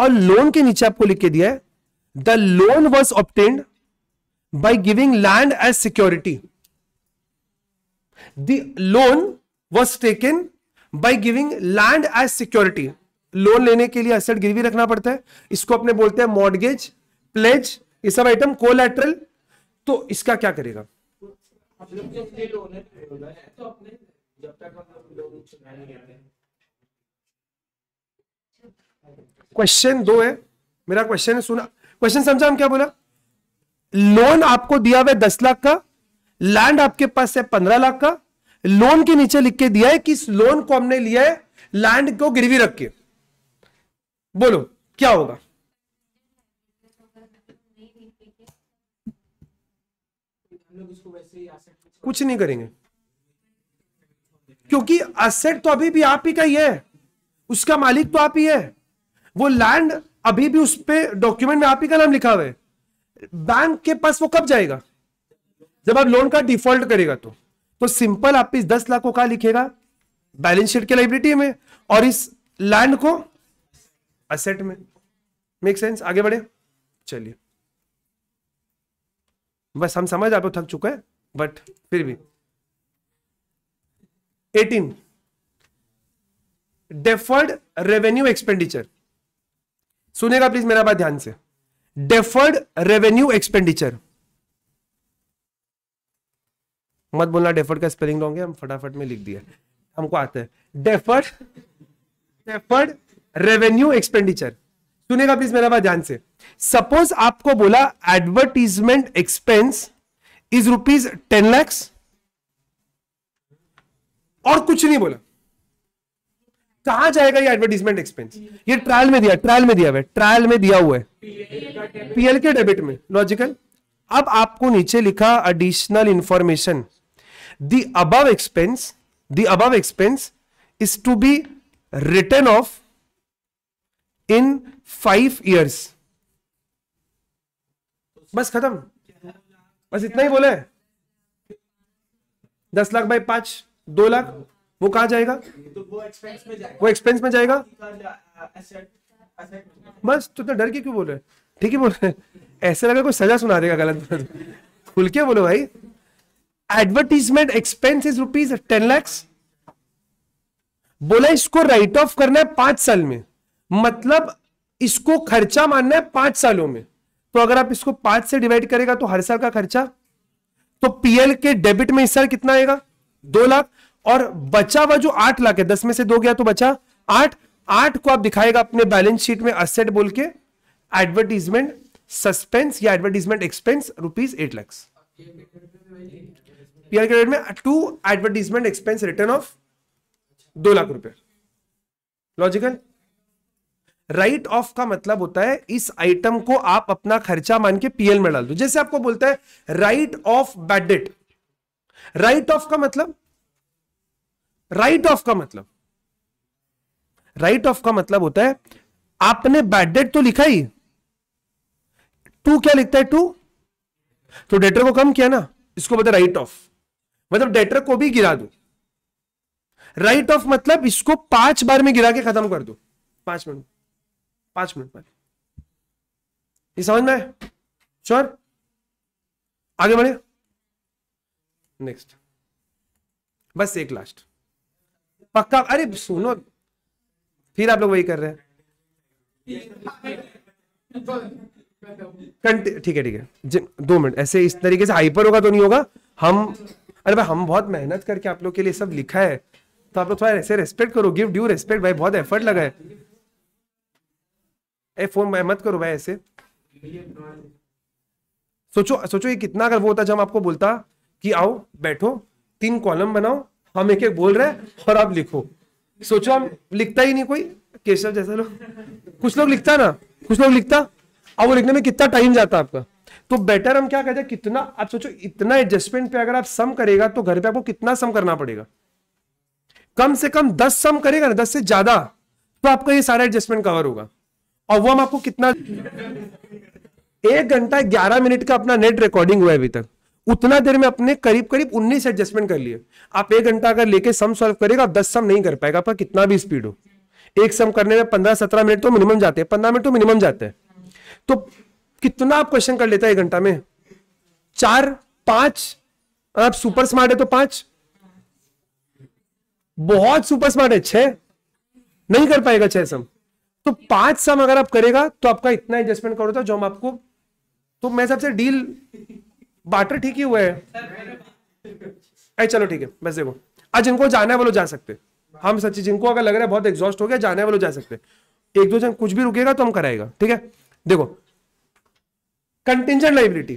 और लोन के नीचे आपको लिख के दिया है the loan was obtained by giving land as security the loan was taken by giving land as security loan लेने के लिए असेट गिरवी रखना पड़ता है इसको अपने बोलते हैं मॉडगेज प्लेज ये सब आइटम कोलेटरल तो इसका क्या करेगा क्वेश्चन दो है मेरा क्वेश्चन है सुना क्वेश्चन समझा हम क्या बोला लोन आपको दिया हुआ दस लाख का लैंड आपके पास है पंद्रह लाख का लोन के नीचे लिख के दिया है कि इस लोन को हमने लिया है लैंड को गिरवी रख के बोलो क्या होगा कुछ नहीं करेंगे क्योंकि असेट तो अभी भी आप ही का ही है उसका मालिक तो आप ही है वो लैंड अभी भी उस पर डॉक्यूमेंट में आप ही का नाम लिखा हुआ है बैंक के पास वो कब जाएगा जब आप लोन का डिफॉल्ट करेगा तो तो सिंपल आप इस दस लाख को कहा लिखेगा बैलेंस शीट के लाइबिलिटी में और इस लैंड को असेट में मेक सेंस आगे बढ़े चलिए बस हम समझ आप थक चुका है बट फिर भी एटीन डेफर्ड रेवेन्यू एक्सपेंडिचर सुनेगा प्लीज मेरा बात ध्यान से डेफर्ड रेवेन्यू एक्सपेंडिचर मत बोलना डेफर्ड का स्पेलिंग रॉन्ग है हम फटाफट में लिख दिया हमको आता है डेफर्ड डेफर्ड रेवेन्यू एक्सपेंडिचर सुनेगा प्लीज मेरा बात ध्यान से सपोज आपको बोला advertisement expense is rupees ten lakhs और कुछ नहीं बोला कहा जाएगा ये एडवर्टीजमेंट एक्सपेंस ये ट्रायल में दिया ट्रायल में दिया हुआ है ट्रायल में दिया हुआ है पीएल के डेबिट में लॉजिकल अब आपको नीचे लिखा additional information the above expense the above expense is to be written off in five years बस खत्म बस इतना ही बोला है दस लाख बाई पांच दो लाख वो कहा तो जाएगा वो एक्सपेंस में जाएगा बस तो डर के क्यों बोल रहे ठीक ही बोल रहे ऐसे लगा कोई सजा सुना देगा गलत खुल के बोलो भाई advertisement expense is rupees ten lakhs बोला इसको राइट ऑफ करना है पांच साल में मतलब इसको खर्चा मानना है पांच सालों में तो अगर आप इसको पांच से डिवाइड करेगा तो हर साल का खर्चा तो पीएल के डेबिट में इस साल कितना आएगा दो लाख और बचा हुआ जो आठ लाख है दस में से दो गया तो बचा आठ आठ को आप दिखाएगा अपने बैलेंस शीट में असेट बोल के एडवर्टीजमेंट सस्पेंस या advertisement expense rupees eight lakhs PR credit में to advertisement expense return off दो लाख रुपए लॉजिकल राइट ऑफ का मतलब होता है इस आइटम को आप अपना खर्चा मान के पीएल में डाल दो जैसे आपको बोलता है write off bad debt write off का मतलब राइट ऑफ का मतलब राइट ऑफ का मतलब होता है आपने बैड डेट तो लिखा ही टू क्या लिखता है टू तो डेटर को कम किया ना इसको बोलते राइट ऑफ मतलब डेटर को भी गिरा दो राइट ऑफ मतलब इसको पांच बार में गिरा के खत्म कर दो पांच मिनट पांच मिनट में ये समझ में श्योर आगे बढ़े नेक्स्ट बस एक लास्ट पक्का अरे सुनो फिर आप लोग वही कर रहे हैं ठीक है ठीक है दो मिनट ऐसे इस तरीके से हाइपर होगा तो नहीं होगा हम अरे भाई हम बहुत मेहनत करके आप लोग के लिए सब लिखा है तो आप लोग थोड़ा ऐसे रेस्पेक्ट करो गिव ड्यू रेस्पेक्ट भाई बहुत एफर्ट लगा है ए फोन मत करो भाई ऐसे सोचो सोचो ये कितना अगर वो होता जब आपको बोलता कि आओ बैठो तीन कॉलम बनाओ हम एक एक बोल रहे हैं और आप लिखो सोचो हम लिखता ही नहीं कोई केशव जैसा लोग कुछ लोग लिखता ना कुछ लोग लिखता अब वो लिखने में कितना टाइम जाता आपका तो बेटर हम क्या कहते हैं कितना आप सोचो इतना एडजस्टमेंट पे अगर आप सम करेगा तो घर पे आपको कितना सम करना पड़ेगा कम से कम दस सम करेगा ना दस से ज्यादा तो आपका ये सारा एडजस्टमेंट कवर होगा और वो हम आपको कितना एक घंटा ग्यारह मिनट का अपना नेट रिकॉर्डिंग हुआ है अभी तक उतना देर में अपने करीब करीब उन्नीस एडजस्टमेंट कर लिए आप एक घंटा अगर लेके सम सॉल्व करेगा दस सम नहीं कर पाएगा आपका कितना भी स्पीड हो एक सम करने में पंद्रह सत्रह मिनट तो मिनिमम जाते हैं पंद्रह मिनट तो मिनिमम जाते हैं तो कितना आप क्वेश्चन कर लेता है एक घंटा में चार पांच आप सुपर स्मार्ट है तो पांच बहुत सुपर स्मार्ट है छह नहीं कर पाएगा छह सम तो पांच सम अगर आप करेगा तो आपका इतना एडजस्टमेंट करो था जो हम आपको तो मैं सबसे डील बाटर ठीक ही हुआ है चलो ठीक है बस देखो आज जिनको जाना है वो लोग जा सकते हम सच्ची जिनको अगर लग रहा है बहुत एग्जॉस्ट हो गया जाने वाले जा सकते एक दो जन कुछ भी रुकेगा तो हम कराएगा ठीक है देखो कंटिजेंट लाइबिलिटी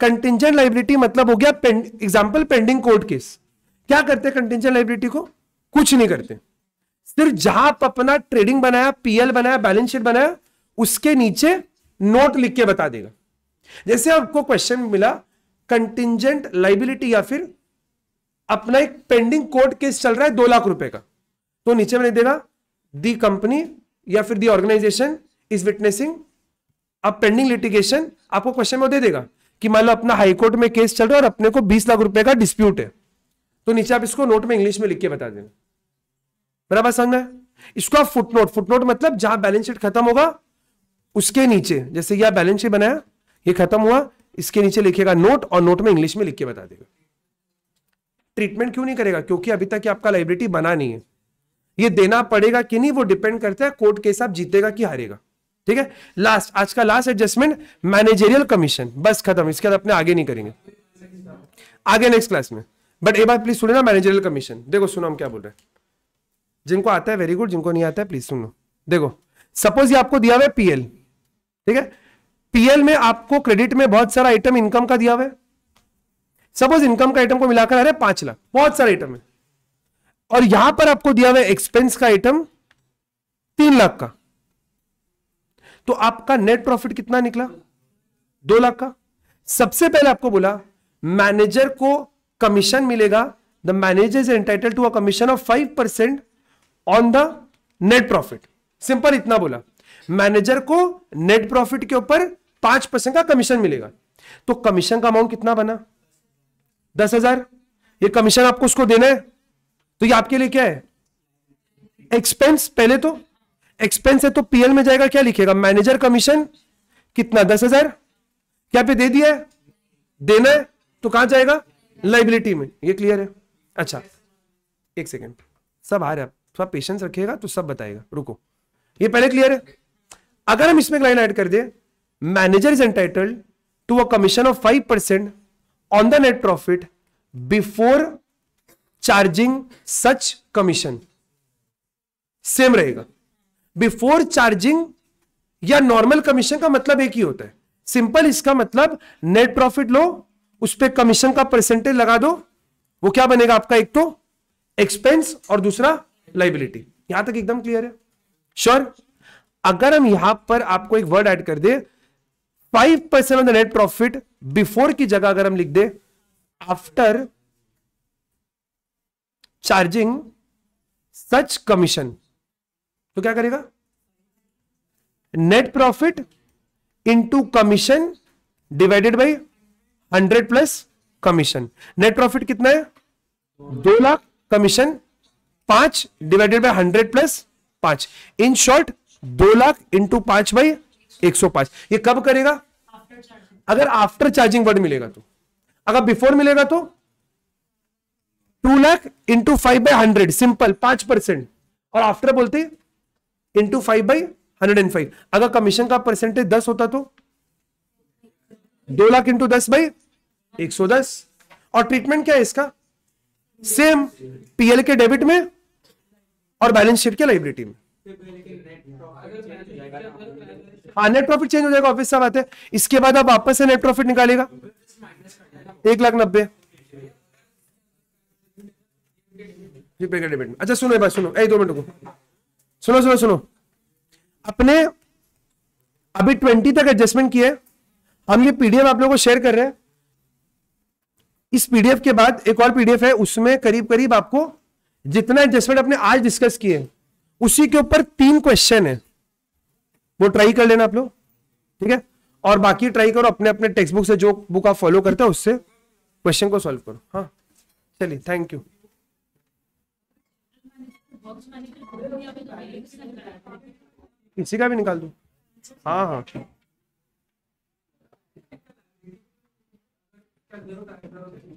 कंटिजेंट लाइबिलिटी मतलब हो गया एग्जाम्पल पेंडिंग कोर्ट केस क्या करते हैं कंटिजेंट लाइबिलिटी को कुछ नहीं करते सिर्फ जहां आप अपना ट्रेडिंग बनाया पीएल बनाया बैलेंस शीट बनाया उसके नीचे नोट लिख के बता देगा जैसे आपको क्वेश्चन मिला कंटिजेंट लाइबिलिटी या फिर अपना एक पेंडिंग कोर्ट केस चल रहा है दो लाख रुपए का तो नीचे मैंने देगा दी कंपनी या फिर दी ऑर्गेनाइजेशन इज विटनेसिंग अब पेंडिंग लिटिगेशन आपको क्वेश्चन में दे देगा कि मान लो अपना हाईकोर्ट में केस चल रहा है और अपने को बीस लाख रुपए का डिस्प्यूट है तो नीचे आप इसको नोट में इंग्लिश में लिख के बता देना बराबर समझ में इसको आप फुटनोट फुटनोट मतलब जहां बैलेंस शीट खत्म होगा उसके नीचे जैसे यह बैलेंस शीट बनाया ये खत्म हुआ इसके नीचे लिखेगा नोट और नोट में इंग्लिश में लिख के बता देगा ट्रीटमेंट क्यों नहीं करेगा क्योंकि अभी तक आपका लाइब्रेटी बना नहीं है ये देना पड़ेगा कि नहीं वो डिपेंड करता है कोर्ट केस आप जीतेगा कि हारेगा ठीक है लास्ट आज का लास्ट एडजस्टमेंट मैनेजेरियल कमीशन बस खत्म इसके बाद अपने आगे नहीं करेंगे आगे नेक्स्ट क्लास में बट एक बार प्लीज सुने ना मैनेजरियल कमीशन देखो सुनो हम क्या बोल रहे हैं जिनको आता है वेरी गुड जिनको नहीं आता है प्लीज सुनो देखो सपोज ये आपको दिया हुआ है पीएल ठीक है पीएल में आपको क्रेडिट में बहुत सारा आइटम इनकम का दिया हुआ है सपोज इनकम का आइटम को मिलाकर आ रहा है पांच लाख बहुत सारा आइटम है और यहां पर आपको दिया हुआ है एक्सपेंस का आइटम तीन लाख का तो आपका नेट प्रॉफिट कितना निकला दो लाख का सबसे पहले आपको बोला मैनेजर को कमीशन मिलेगा the manager is entitle to a commission of five percent on the net profit simple इतना बोला मैनेजर को नेट प्रॉफिट के ऊपर पांच परसेंट का कमीशन मिलेगा तो कमीशन का अमाउंट कितना बना दस हजार ये कमीशन आपको उसको देना है तो ये आपके लिए क्या है एक्सपेंस पहले तो एक्सपेंस है तो पीएल में जाएगा क्या लिखेगा मैनेजर कमीशन कितना दस हजार क्या पे दे दिया है देना है तो कहां जाएगा लाइबिलिटी में ये क्लियर है अच्छा एक सेकेंड सब आ रहा है थोड़ा पेशेंस रखिएगा तो सब बताएगा रुको ये पहले क्लियर है अगर हम इसमें लाइन ऐड कर दे manager is entitled to a commission of five percent on the net profit before charging such commission same रहेगा बिफोर चार्जिंग या नॉर्मल कमीशन का मतलब एक ही होता है सिंपल इसका मतलब नेट प्रॉफिट लो उस पर कमीशन का परसेंटेज लगा दो वो क्या बनेगा आपका एक तो एक्सपेंस और दूसरा लाइबिलिटी यहां तक एकदम क्लियर है श्योर sure? अगर हम यहां पर आपको एक वर्ड ऐड कर दे five percent of the net profit before की जगह अगर हम लिख दे आफ्टर चार्जिंग सच कमीशन तो क्या करेगा net profit into commission divided by hundred plus commission net profit कितना है दो लाख कमीशन पांच डिवाइडेड बाय हंड्रेड प्लस पांच इन शॉर्ट दो लाख इंटू पांच बाई एक सौ पांच ये कब करेगा अगर आफ्टर चार्जिंग वर्ड मिलेगा तो अगर बिफोर मिलेगा तो two lakh into five by hundred simple पांच परसेंट और आफ्टर बोलते into five by hundred and five अगर कमीशन का परसेंटेज दस होता तो दो लाख इंटू दस बाई एक सौ दस और ट्रीटमेंट क्या है इसका सेम पीएल के डेबिट में और बैलेंस शीट के लाइब्रेटी में हाँ नेट प्रॉफिट चेंज हो जाएगा ऑफिस बात है इसके बाद आप वापस से नेट प्रॉफिट निकालेगा एक लाख नब्बे डेबिट में अच्छा सुनो भाई सुनो एक दो मिनट को सुनो सुनो सुनो अपने अभी ट्वेंटी तक एडजस्टमेंट किए हम ये पीडीएफ आप लोगों को शेयर कर रहे हैं इस पीडीएफ के बाद एक और पीडीएफ है उसमें करीब करीब आपको जितना एडजस्टमेंट आपने आज डिस्कस किए उसी के ऊपर तीन क्वेश्चन है वो ट्राई कर लेना आप लोग ठीक है और बाकी ट्राई करो अपने अपने टेक्स्ट बुक से जो बुक आप फॉलो करते हैं उससे क्वेश्चन को सॉल्व करो हाँ चलिए थैंक यू किसी का भी निकाल दो हाँ हाँ ठीक